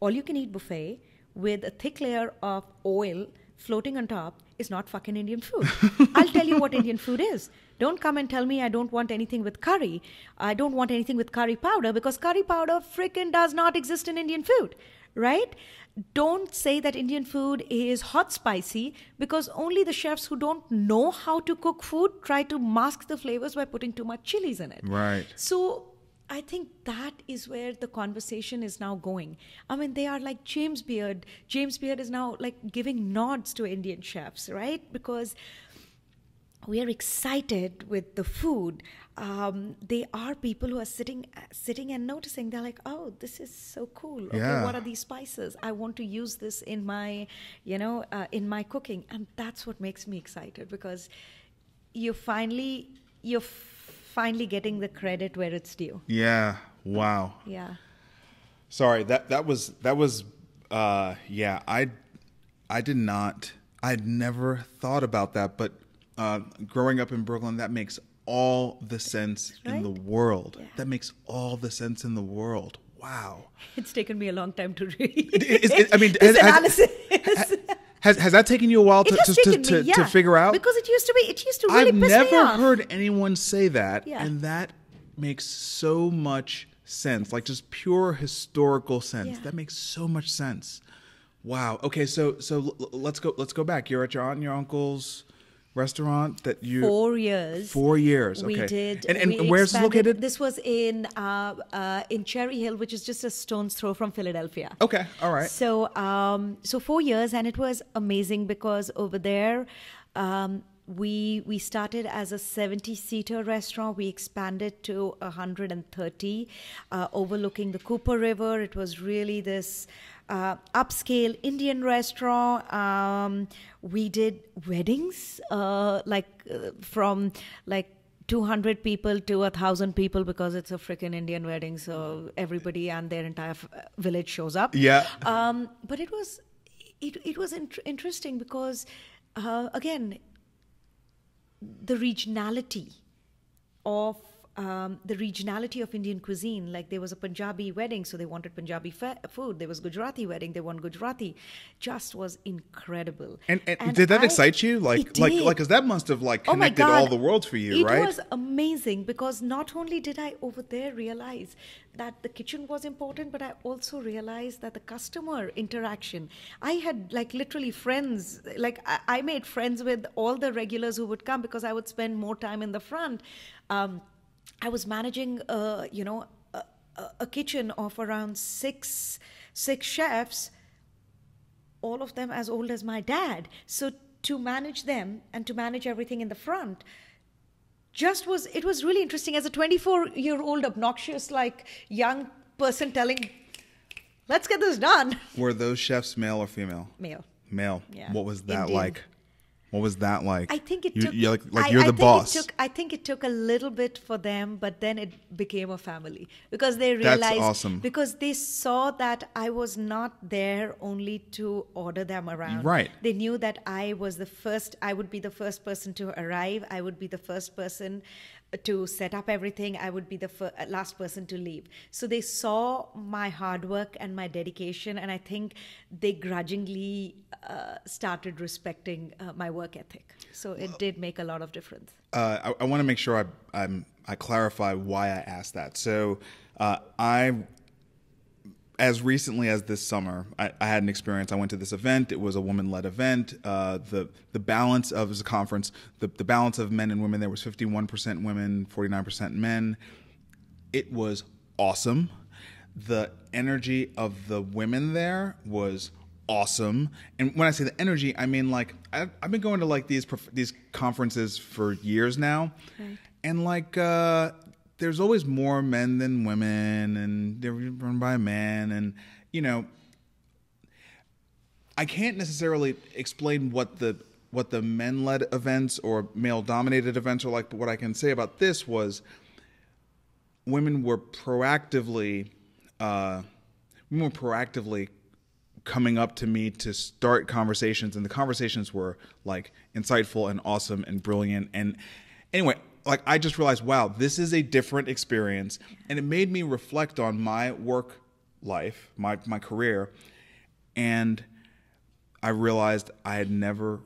all you can eat buffet with a thick layer of oil floating on top is not fucking indian food (laughs) i'll tell you what indian food is don't come and tell me I don't want anything with curry. I don't want anything with curry powder because curry powder freaking does not exist in Indian food, right? Don't say that Indian food is hot spicy because only the chefs who don't know how to cook food try to mask the flavors by putting too much chilies in it. Right. So I think that is where the conversation is now going. I mean, they are like James Beard. James Beard is now like giving nods to Indian chefs, right? Because we are excited with the food. Um, they are people who are sitting, sitting and noticing. They're like, "Oh, this is so cool. Okay, yeah. what are these spices? I want to use this in my, you know, uh, in my cooking." And that's what makes me excited because you're finally you're finally getting the credit where it's due. Yeah. Wow. Yeah. Sorry that that was that was uh, yeah I I did not I'd never thought about that, but uh, growing up in Brooklyn, that makes all the sense right? in the world. Yeah. That makes all the sense in the world. Wow. (laughs) It's taken me a long time to read. I mean, (laughs) has, analysis. Has, has, has, that taken you a while to, to, to, me, yeah. to, figure out? Because it used to be, it used to really I've never heard anyone say that. Yeah. And that makes so much sense, like just pure historical sense. Yeah. That makes so much sense. Wow. Okay. So, so let's go, let's go back. You're at your aunt and your uncle's restaurant that you four years four years okay. we did and, and we where's expanded. located this was in uh, uh, in cherry hill which is just a stone's throw from philadelphia okay all right so um so four years and it was amazing because over there um we we started as a 70 seater restaurant we expanded to 130 uh, overlooking the cooper river it was really this uh, upscale indian restaurant um, we did weddings uh, like uh, from like 200 people to 1000 people because it's a freaking indian wedding so everybody and their entire village shows up yeah um, but it was it, it was interesting because uh, again, the regionality of um, the regionality of Indian cuisine. Like there was a Punjabi wedding, so they wanted Punjabi fa- food. There was Gujarati wedding, they want Gujarati. Just was incredible. And, and, and did that I, excite you? Like, like, like, because that must have like oh connected oh all the worlds for you, it right? It was amazing because not only did I over there realize that the kitchen was important, but I also realized that the customer interaction. I had like literally friends. Like I, I made friends with all the regulars who would come because I would spend more time in the front. Um, I was managing, a uh, you know, a, a kitchen of around six six chefs, all of them as old as my dad. So to manage them and to manage everything in the front just was it was really interesting as a 24 year old obnoxious like young person telling let's get this done were those chefs male or female male male yeah what was that Indian. like what was that like? I think it you, took. You're like, like I, you're I the boss. Took, I think it took a little bit for them, but then it became a family because they realized. That's awesome. Because they saw that I was not there only to order them around. Right. They knew that I was the first. I would be the first person to arrive. I would be the first person to set up everything i would be the first, uh, last person to leave so they saw my hard work and my dedication and i think they grudgingly uh, started respecting uh, my work ethic so it well, did make a lot of difference uh, i, I want to make sure I, I'm, i clarify why i asked that so uh, i as recently as this summer, I, I, had an experience. I went to this event. It was a woman-led event. Uh, the the balance of the conference. The the balance of men and women there was 51% women, 49% men. It was awesome. The energy of the women there was awesome. And when I say the energy, I mean like I, I've, been going to like these these conferences for years now, and like uh, there's always more men than women, and they're run by men, and you know, I can't necessarily explain what the what the men-led events or male-dominated events are like, but what I can say about this was women were proactively uh, women were proactively coming up to me to start conversations, and the conversations were like insightful and awesome and brilliant. And anyway, like I just realized, wow, this is a different experience, and it made me reflect on my work life, my my career, and I realized I had never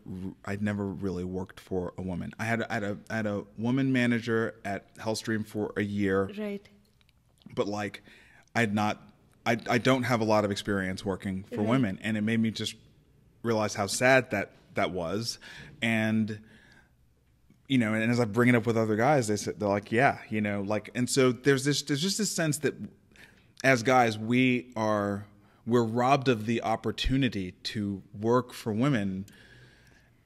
I'd never really worked for a woman. I had I had a I had a woman manager at Hellstream for a year, right? But like, I'd not I I don't have a lot of experience working for right. women, and it made me just realize how sad that that was, and you know, and as I bring it up with other guys, they said they're like, yeah, you know, like, and so there's this there's just this sense that as guys we are we're robbed of the opportunity to work for women.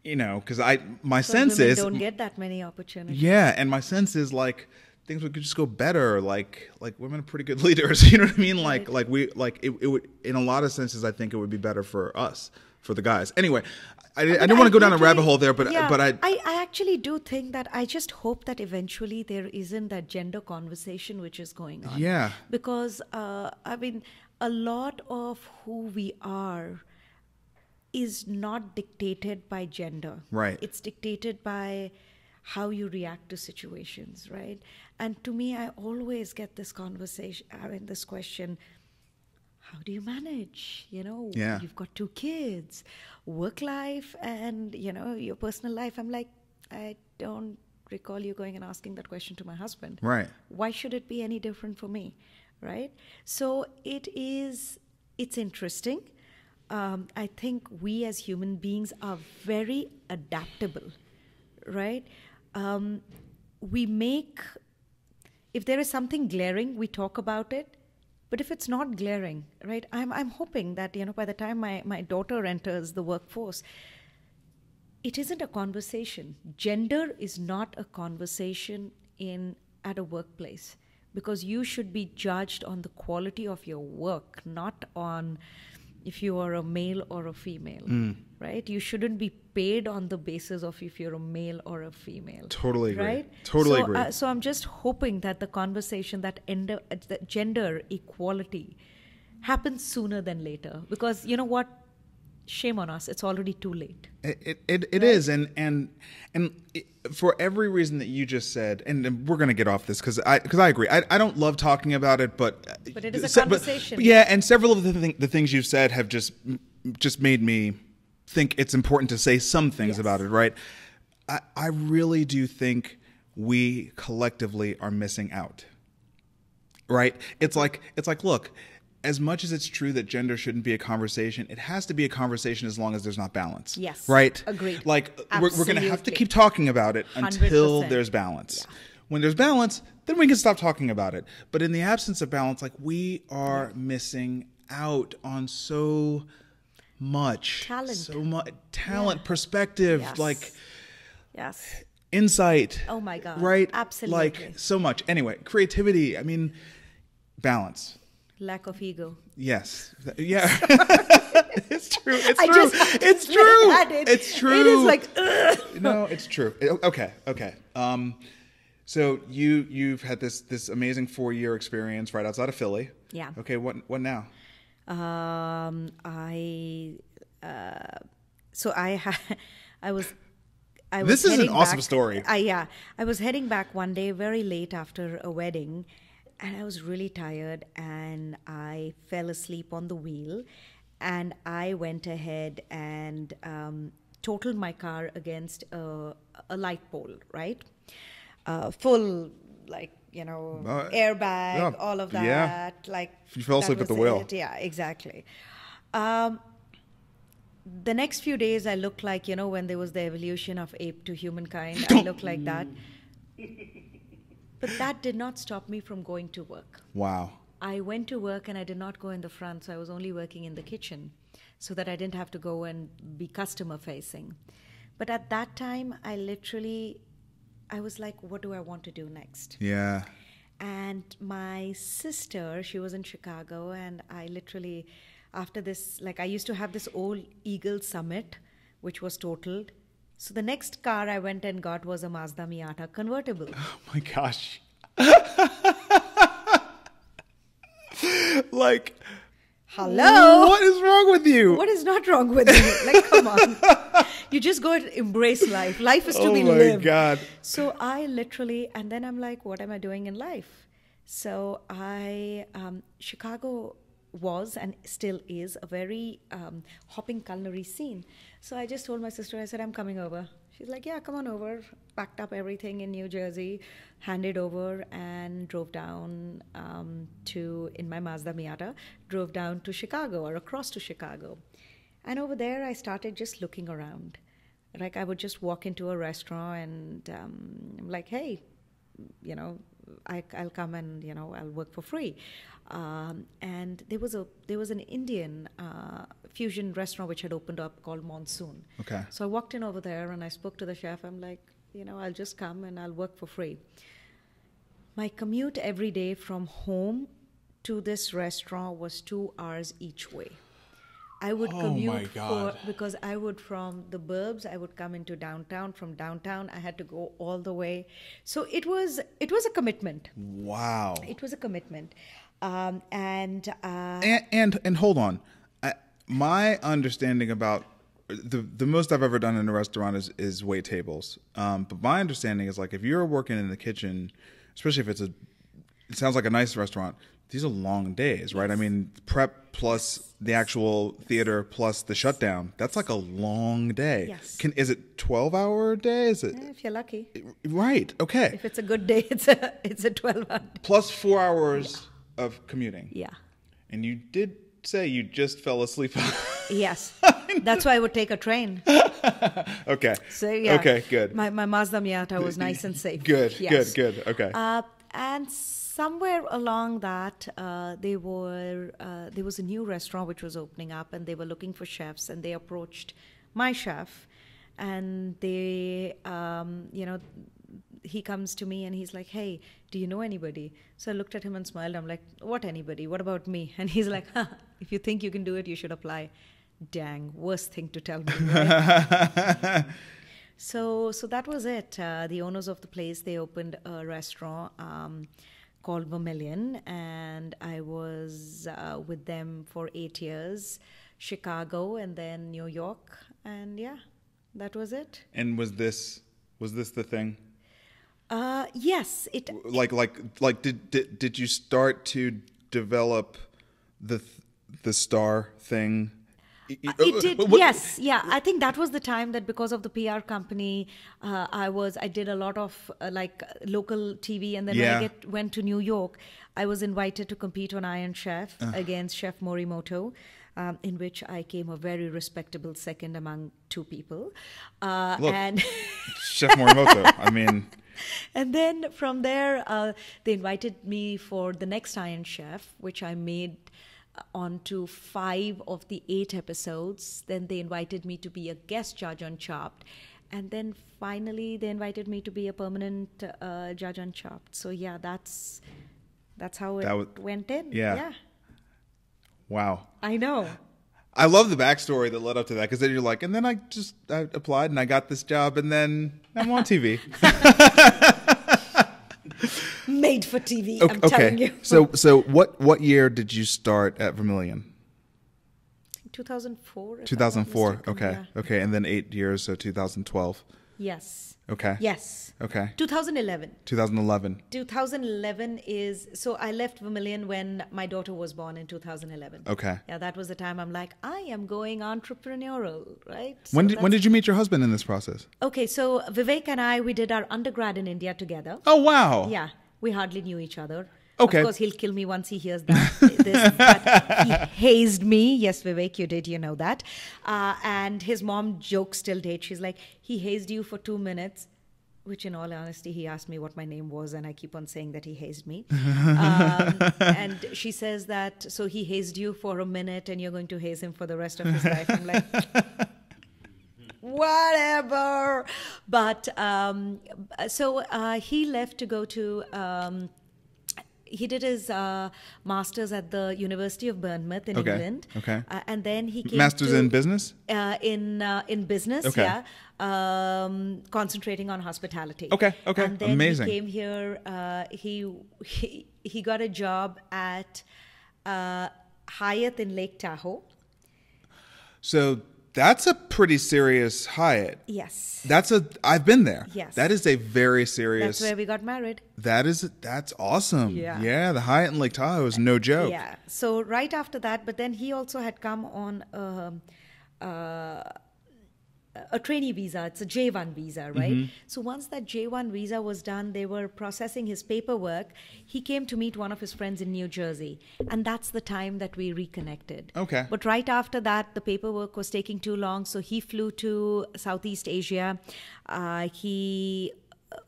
You know, because I my sense is don't get that many opportunities. Yeah, and my sense is like things would just go better. Like like women are pretty good (laughs) leaders. You know what I mean? Like right. like we like it, it would in a lot of senses. I think it would be better for us for the guys. Anyway, I, I, I didn't want to go down a rabbit hole there, but yeah, but I, I I actually do think that I just hope that eventually there isn't that gender conversation which is going on. Yeah, because uh, I mean, a lot of who we are is not dictated by gender. Right. It's dictated by how you react to situations, right? And to me, I always get this conversation, I mean, this question how do you manage you know yeah. you've got two kids work life and you know your personal life i'm like i don't recall you going and asking that question to my husband right why should it be any different for me right so it is it's interesting um, i think we as human beings are very adaptable right um, we make if there is something glaring we talk about it but if it's not glaring, right, I'm, I'm hoping that, you know, by the time my, my daughter enters the workforce, it isn't a conversation. Gender is not a conversation in at a workplace because you should be judged on the quality of your work, not on if you are a male or a female, mm. right? You shouldn't be paid on the basis of if you're a male or a female. Totally agree. Right? Totally so, agree. Uh, so I'm just hoping that the conversation that, end, uh, that gender equality happens sooner than later because you know what shame on us it's already too late It it, it, it right? is, and and and it, for every reason that you just said and, and we're going to get off this because i because i agree I, I don't love talking about it but but it is a uh, se- conversation but, yeah and several of the, the things you've said have just just made me think it's important to say some things yes. about it right I, I really do think we collectively are missing out right it's like it's like look as much as it's true that gender shouldn't be a conversation, it has to be a conversation as long as there's not balance. Yes. Right? Agreed. Like, we're, we're going to have to keep talking about it until 100%. there's balance. Yeah. When there's balance, then we can stop talking about it. But in the absence of balance, like, we are missing out on so much talent, so much talent, yeah. perspective, yes. like, yes. Insight. Oh my God. Right? Absolutely. Like, so much. Anyway, creativity. I mean, balance lack of ego. Yes. Yeah. (laughs) (laughs) it's true. It's true. It's true. It's true. It is like ugh. No, it's true. Okay. Okay. Um so you you've had this this amazing 4-year experience right outside of Philly. Yeah. Okay, what what now? Um I uh so I ha- (laughs) I was I was This is an awesome back, story. I, yeah. I was heading back one day very late after a wedding and I was really tired and I fell asleep on the wheel and I went ahead and um, totaled my car against a, a light pole, right? Uh, full, like, you know, uh, airbag, yeah, all of that. Yeah. Like, you fell asleep at the wheel. It. Yeah, exactly. Um, the next few days, I looked like, you know, when there was the evolution of ape to humankind, I (laughs) looked like that. (laughs) But that did not stop me from going to work. Wow. I went to work and I did not go in the front, so I was only working in the kitchen so that I didn't have to go and be customer facing. But at that time, I literally I was like, what do I want to do next? Yeah. And my sister, she was in Chicago, and I literally, after this, like, I used to have this old Eagle Summit, which was totaled. So the next car I went and got was a Mazda Miata convertible. (laughs) Oh my gosh. (laughs) like Hello. What is wrong with you? What is not wrong with you? Like come on. (laughs) you just go and embrace life. Life is to oh be lived. Oh my god. So I literally and then I'm like what am I doing in life? So I um Chicago was and still is a very um, hopping culinary scene. So I just told my sister, I said, I'm coming over. She's like, Yeah, come on over. Packed up everything in New Jersey, handed over, and drove down um, to, in my Mazda Miata, drove down to Chicago or across to Chicago. And over there, I started just looking around. Like, I would just walk into a restaurant and um, I'm like, Hey, you know, I, will come and you know I'll work for free. Um, and there was a there was an Indian uh, fusion restaurant which had opened up called Monsoon. Okay. So I walked in over there and I spoke to the chef. I'm like, you know, I'll just come and I'll work for free. My commute every day from home to this restaurant was two hours each way. I would oh commute for, because I would from the burbs. I would come into downtown. From downtown, I had to go all the way. So it was it was a commitment. Wow! It was a commitment, um, and, uh, and, and and hold on. I, my understanding about the the most I've ever done in a restaurant is is wait tables. Um, but my understanding is like if you're working in the kitchen, especially if it's a it sounds like a nice restaurant. These are long days, right? Yes. I mean, prep plus the actual theater plus the shutdown. That's like a long day. Yes. Can is it 12 hour day? Is it yeah, If you're lucky. Eh, right. Okay. If it's a good day, (laughs) it's a it's a 12 hour. Day. Plus 4 hours yeah. of commuting. Yeah. And you did say you just fell asleep. (laughs) yes. That's why I would take a train. (laughs) okay. So yeah. Okay, good. My my Mazda Miata was nice and safe. Good. Yes. Good, good. Okay. Uh, and so somewhere along that, uh, they were uh, there was a new restaurant which was opening up, and they were looking for chefs, and they approached my chef, and they, um, you know, he comes to me and he's like, "Hey, do you know anybody?" So I looked at him and smiled. I'm like, "What anybody? What about me?" (laughs) And he's like, huh, "If you think you can do it, you should apply." Dang, worst thing to tell me. Right? (laughs) so, so that was it. Uh, the owners of the place they opened a restaurant. Um, called Vermilion, and I was uh, with them for eight years, Chicago, and then New York, and yeah, that was it. And was this was this the thing? Uh, yes, it. Like like like did did, did you start to develop the the star thing uh, it did. (laughs) What? Yes, yeah. I think that was the time that because of the PR company, uh, I was I did a lot of uh, like local TV, and then yeah. when I get, went to New York, I was invited to compete on Iron Chef uh. against Chef Morimoto. Um, in which I came a very respectable second among two people. Uh, Look, and (laughs) Chef Morimoto, I mean. (laughs) And then from there, uh, they invited me for the next Iron Chef, which I made onto five of the eight episodes. Then they invited me to be a guest judge on Chopped. And then finally, they invited me to be a permanent uh, judge on Chopped. So yeah, that's that's how it that was, went in. Yeah. yeah. Wow. I know. I love the backstory that led up to that because then you're like, and then I just I applied and I got this job, and then I'm on TV. (laughs) made for TV. Okay, I'm telling okay. you. so, so what what year did you start at Vermilion? 2004. 2004. Okay. Yeah. Okay, and then eight years, so 2012. Yes. Okay. Yes. Okay. 2011. 2011. 2011 is so I left Vermilion when my daughter was born in 2011. Okay. Yeah, that was the time I'm like I am going entrepreneurial, right? So when did when did you meet your husband in this process? Okay, so Vivek and I we did our undergrad in India together. Oh wow. Yeah we hardly knew each other. Okay. Of course, he'll kill me once he hears that. this, but he (laughs) hazed me. Yes, Vivek, you did. You know that. Uh, and his mom jokes till date. She's like, he hazed you for two minutes, which, in all honesty, he asked me what my name was, and I keep on saying that he hazed me. (laughs) um, and she says that, so he hazed you for a minute, and you're going to haze him for the rest of his life. I'm like, (laughs) whatever. But um, so uh, he left to go to. Um, he did his uh, masters at the University of Bournemouth in okay. England. Okay. Uh, and then he came masters to, in business. Uh, in uh, in business, okay. yeah. Um, concentrating on hospitality. Okay. Okay. And then Amazing. he came here. Uh, he, he he got a job at uh, Hyatt in Lake Tahoe. So that's a pretty serious Hyatt. Yes. That's a I've been there. Yes. That is a very serious That's where we got married. That is that's awesome. Yeah. Yeah, the Hyatt in Lake Tahoe is no joke. Yeah. So right after that, but then he also had come on um, uh, a trainee visa. It's a J1 visa, right? Mm-hmm. So once that J1 visa was done, they were processing his paperwork. He came to meet one of his friends in New Jersey, and that's the time that we reconnected. Okay. But right after that, the paperwork was taking too long, so he flew to Southeast Asia. Uh, he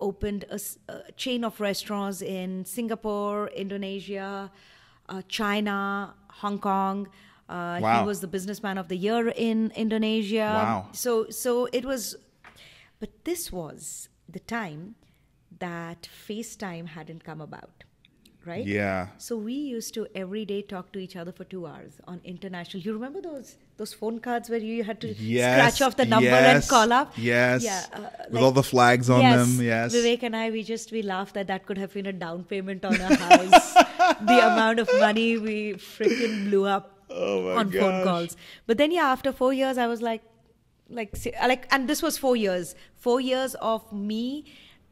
opened a, a, chain of restaurants in Singapore, Indonesia, uh, China, Hong Kong. Uh, wow. He was the businessman of the year in Indonesia. Wow. So so it was, but this was the time that FaceTime hadn't come about, right? Yeah. So we used to every day talk to each other for two hours on international. You remember those those phone cards where you had to yes, scratch off the number yes, and call up. Yes. Yeah. Uh, With all the flags on yes, them. Yes. Vivek and I, we just we laughed that that could have been a down payment on a house. (laughs) the amount of money we freaking blew up oh on gosh. phone calls. But then yeah, after four years, I was like, like, uh, like, and this was four years, four years of me,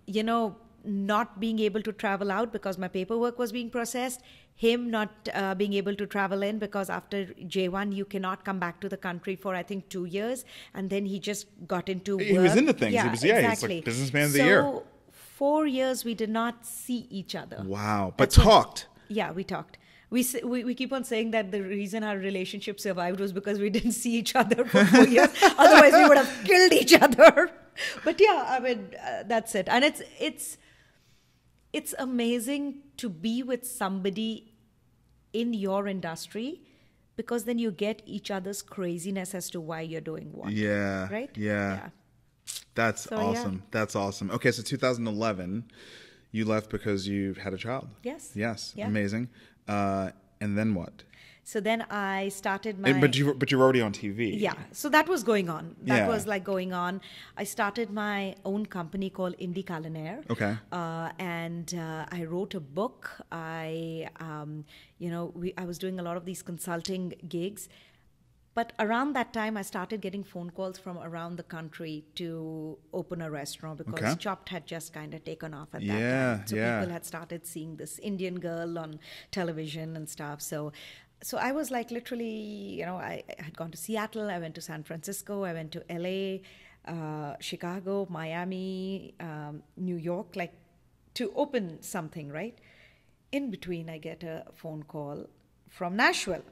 you know, not being able to travel out because my paperwork was being processed, him not uh, being able to travel in because after J1 you cannot come back to the country for I think two years, and then he just got into work. he was into things. Yeah, he was, yeah, exactly. Like businessman of so, the year. Four years we did not see each other. Wow, but That's talked. What, yeah, we talked we, we we keep on saying that the reason our relationship survived was because we didn't see each other for four (laughs) years. Otherwise, we would have killed each other. But yeah, I mean uh, that's it. And it's it's it's amazing to be with somebody in your industry because then you get each other's craziness as to why you're doing what. Yeah. Right. Yeah. yeah. That's so, awesome. Yeah. That's awesome. Okay, so 2011 you left because you had a child. Yes. Yes. Yeah. Amazing. Uh, and then what? So then I started my. And, but you but you're already on TV. Yeah. So that was going on. That yeah. was like going on. I started my own company called Indie Culinaire. Okay. Uh, and uh, I wrote a book. I, um, you know, we, I was doing a lot of these consulting gigs but around that time, I started getting phone calls from around the country to open a restaurant because okay. Chopped had just kind of taken off at that yeah, time. So yeah. people had started seeing this Indian girl on television and stuff. So so I was like literally, you know, I, I had gone to Seattle, I went to San Francisco, I went to LA, uh, Chicago, Miami, um, New York, like to open something, right? In between, I get a phone call from Nashville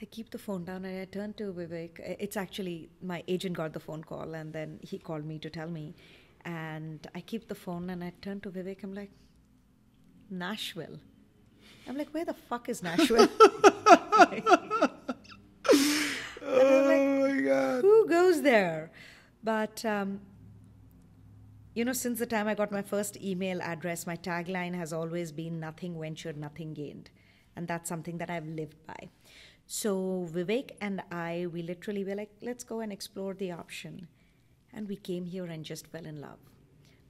I keep the phone down and I turn to Vivek. It's actually my agent got the phone call and then he called me to tell me. And I keep the phone and I turn to Vivek. I'm like, Nashville. I'm like, where the fuck is Nashville? (laughs) like, oh my God. Who goes there? But, um, you know, since the time I got my first email address, my tagline has always been nothing ventured, nothing gained. And that's something that I've lived by. So Vivek and I, we literally were like, let's go and explore the option. And we came here and just fell in love.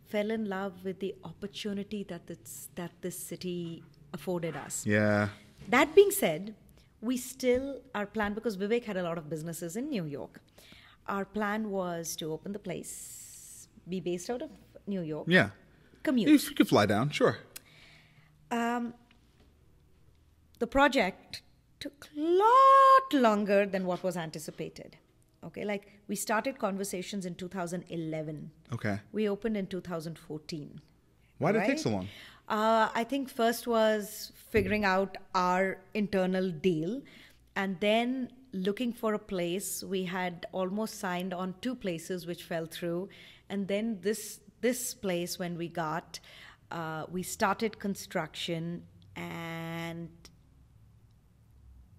Fell in love with the opportunity that this, that this city afforded us. Yeah. That being said, we still, our plan, because Vivek had a lot of businesses in New York, our plan was to open the place, be based out of New York. Yeah. Commute. You could fly down, sure. Um, the project took a lot longer than what was anticipated. Okay, like we started conversations in 2011. Okay. We opened in 2014. Why did right? it take so long? Uh, I think first was figuring out our internal deal and then looking for a place. We had almost signed on two places which fell through. And then this this place when we got uh, we started construction and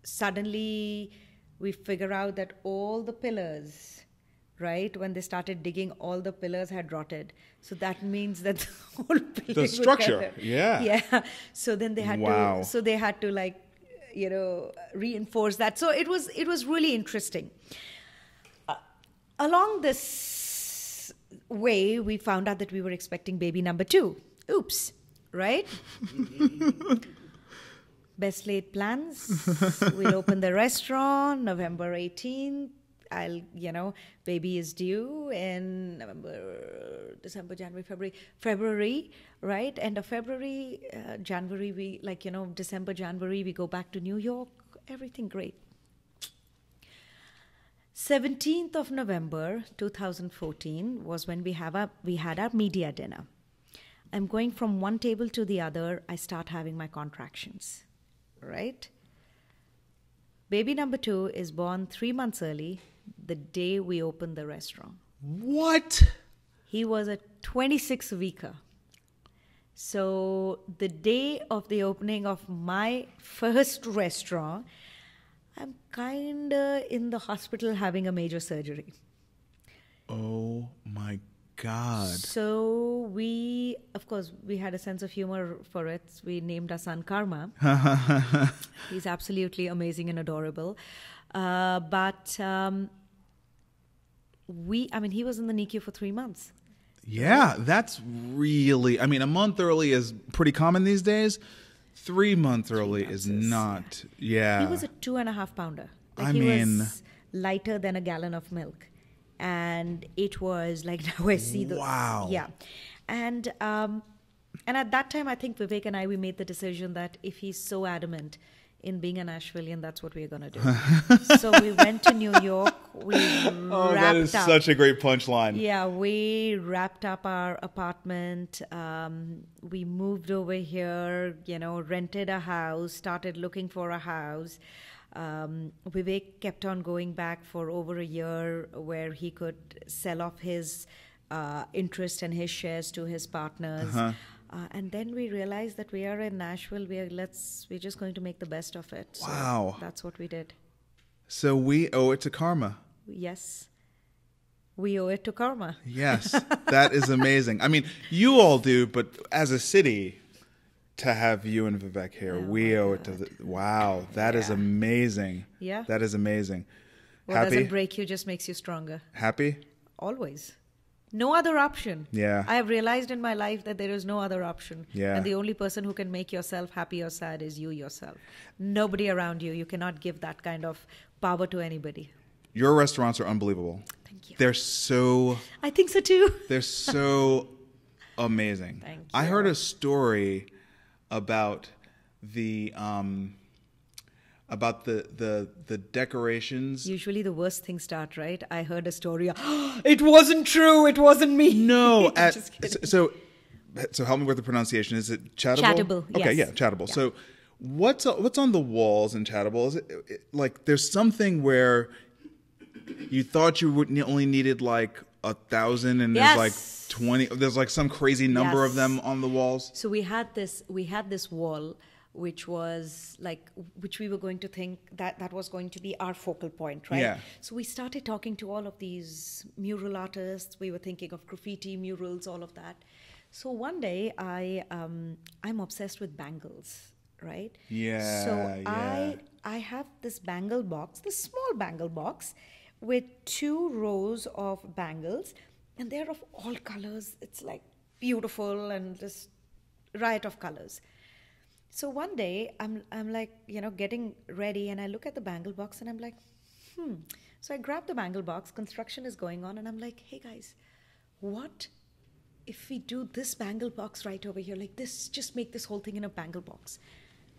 suddenly we figure out that all the pillars right when they started digging all the pillars had rotted so that means that (laughs) the whole the structure yeah yeah so then they had wow. to so they had to like you know reinforce that so it was it was really interesting uh, along this way we found out that we were expecting baby number 2 oops right (laughs) best laid plans. (laughs) we'll open the restaurant November 18th. I'll, you know, baby is due in November, December, January, February, February, right? End of February, uh, January, we like, you know, December, January, we go back to New York. Everything great. 17th of November 2014 was when we have a we had our media dinner. I'm going from one table to the other, I start having my contractions right? Baby number two is born three months early, the day we opened the restaurant. What? He was a 26 weeker. So, the day of the opening of my first restaurant, I'm kind of in the hospital having a major surgery. Oh my God. So we, of course, we had a sense of humor for it. We named our son Karma. (laughs) He's absolutely amazing and adorable. Uh, but um, we, I mean, he was in the NICU for three months. Yeah, that's really, I mean, a month early is pretty common these days. Three month early three is not, yeah. He was a two and a half pounder. Like I mean, lighter than a gallon of milk and it was like (laughs) now I see the wow yeah, and um, and at that time I think Vivek and I we made the decision that if he's so adamant in being a Ashvillian, that's what we're gonna do. (laughs) so we went to New York. We (laughs) oh, that is up, such a great punchline. Yeah, we wrapped up our apartment. Um, we moved over here. You know, rented a house. Started looking for a house. Um, Vivek kept on going back for over a year where he could sell off his uh, interest and his shares to his partners. Uh-huh. Uh, and then we realized that we are in Nashville. We are let's we're just going to make the best of it. So wow, that's what we did. So we owe it to karma. Yes, we owe it to karma. Yes, that is amazing. I mean, you all do, but as a city, to have you and Vivek here. Oh, we owe it to the, wow. that yeah. is amazing. Yeah. That is amazing. What happy? doesn't break you just makes you stronger. Happy? Always. No other option. Yeah. I have realized in my life that there is no other option. Yeah. And the only person who can make yourself happy or sad is you yourself. Nobody around you. You cannot give that kind of power to anybody. Your restaurants are unbelievable. Thank you. They're so I think so too. they're so (laughs) amazing. Thank you. I heard a story about the um, about the the the decorations. Usually, the worst things start right. I heard a story. Oh, (gasps) it wasn't true. It wasn't me. No, (laughs) at, so, so, so help me with the pronunciation. Is it chattable? Chattable. Okay, yes. yeah, chattable. Yeah. So what's what's on the walls in chattable? Is it, it, like there's something where you thought you would only needed like a thousand and yes. there's like 20 there's like some crazy number yes. of them on the walls so we had this we had this wall which was like which we were going to think that that was going to be our focal point right yeah. so we started talking to all of these mural artists we were thinking of graffiti murals all of that so one day i um, i'm obsessed with bangles right yeah so yeah. i i have this bangle box this small bangle box with two rows of bangles and they're of all colors. It's like beautiful and just riot of colors. So one day I'm I'm like, you know, getting ready and I look at the bangle box and I'm like, hmm. So I grab the bangle box, construction is going on and I'm like, "Hey guys, what if we do this bangle box right over here like this, just make this whole thing in a bangle box?"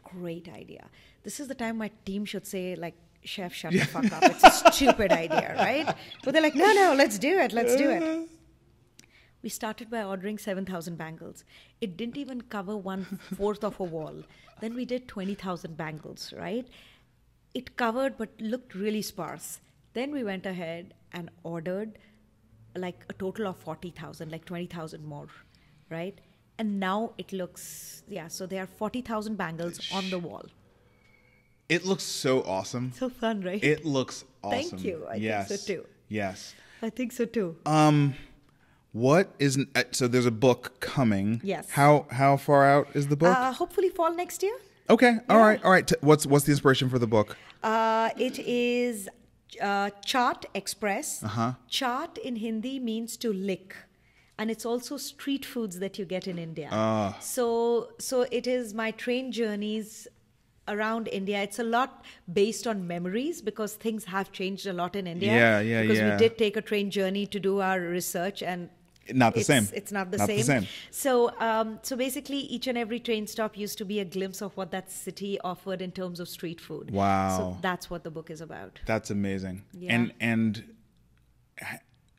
Great idea. This is the time my team should say like chef, shut the fuck up. It's a (laughs) stupid idea, right? But they're like, no, no, let's do it. Let's do it. We started by ordering 7,000 bangles. It didn't even cover one fourth of a wall. Then we did 20,000 bangles, right? It covered but looked really sparse. Then we went ahead and ordered like a total of 40,000, like 20,000 more, right? And now it looks, yeah, so there are 40,000 bangles on the wall. It looks so awesome. So fun, right? It looks awesome. Thank you. I yes. think so too. Yes. I think so too. Um, what is uh, so? There's a book coming. Yes. How how far out is the book? Uh, hopefully fall next year. Okay. All yeah. right. All right. what's what's the inspiration for the book? Uh, it is uh, Chart Express. Uh-huh. Chart in Hindi means to lick. And it's also street foods that you get in India. Uh. So, so it is my train journeys around India, it's a lot based on memories because things have changed a lot in India. Yeah, yeah, because yeah. we did take a train journey to do our research and not the it's, same. It's not the, not same. the same. So, um, so basically, each and every train stop used to be a glimpse of what that city offered in terms of street food. Wow! So that's what the book is about. That's amazing. Yeah. And and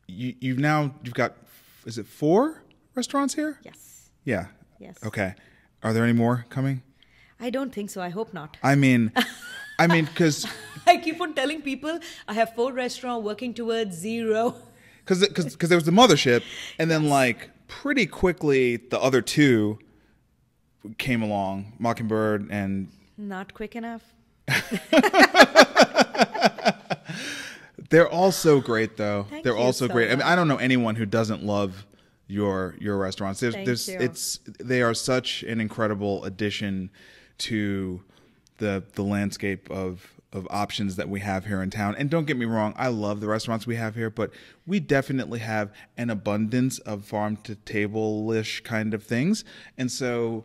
you you've now you've got is it four restaurants here? Yes. Yeah. Yes. Okay. Are there any more coming? I don't think so. I hope not. I mean, (laughs) I mean, because I keep on telling people I have four restaurants working towards zero. Because because there was the mothership, and then like pretty quickly the other two came along, Mockingbird and not quick enough. (laughs) They're all so great, though. Thank They're all so great. Much. I mean, I don't know anyone who doesn't love your your restaurants. There's, Thank there's, you. It's they are such an incredible addition to the the landscape of of options that we have here in town. And don't get me wrong, I love the restaurants we have here, but we definitely have an abundance of farm to table ish kind of things. And so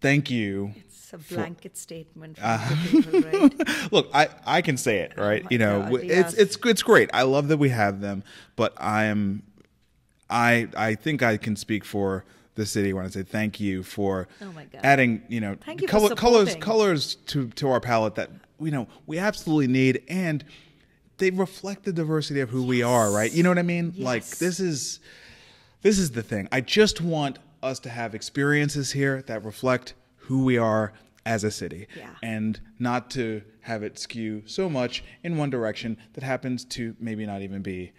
thank you. It's a blanket for, statement. Uh, people, right? (laughs) look, I, I can say it, right? Oh you know, God, it's, yes. it's, it's great. I love that we have them, but I'm, I, I think I can speak for the city. I want to say thank you for oh adding, you know, you color, colors colors to to our palette that you know we absolutely need, and they reflect the diversity of who yes. we are, right? You know what I mean? Yes. Like this is this is the thing. I just want us to have experiences here that reflect who we are as a city yeah. and not to have it skew so much in one direction that happens to maybe not even be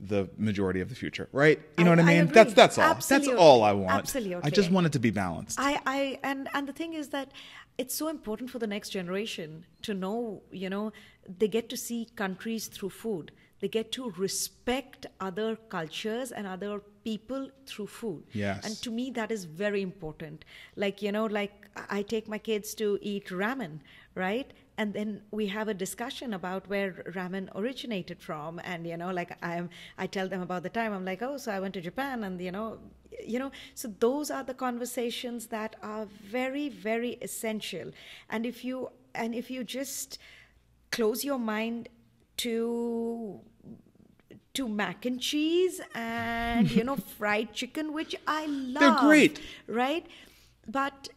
the majority of the future, right? You know I, what I mean? I that's that's all. That's all I want. Absolutely. I just want it to be balanced. I, I and and the thing is that it's so important for the next generation to know, you know, they get to see countries through food. They get to respect other cultures and other people through food. Yes. And to me that is very important. Like, you know, like I take my kids to eat ramen, right? and then we have a discussion about where ramen originated from and you know like i'm i tell them about the time i'm like oh so i went to japan and you know you know so those are the conversations that are very very essential and if you and if you just close your mind to to mac and cheese and you know (laughs) fried chicken which i love they're great right but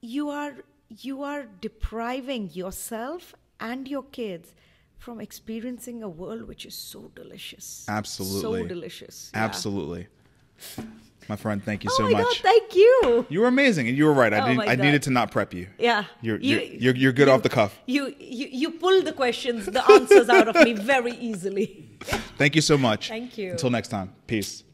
you are you are depriving yourself and your kids from experiencing a world which is so delicious. Absolutely. So delicious. Absolutely. Yeah. My friend, thank you oh so my much. God, thank you. You were amazing, and you were right. I, oh I needed to not prep you. Yeah, you're you, are you you're good you, off the cuff. You you you pull the questions, the answers out of me very easily. thank you so much. Thank you. Until next time, peace.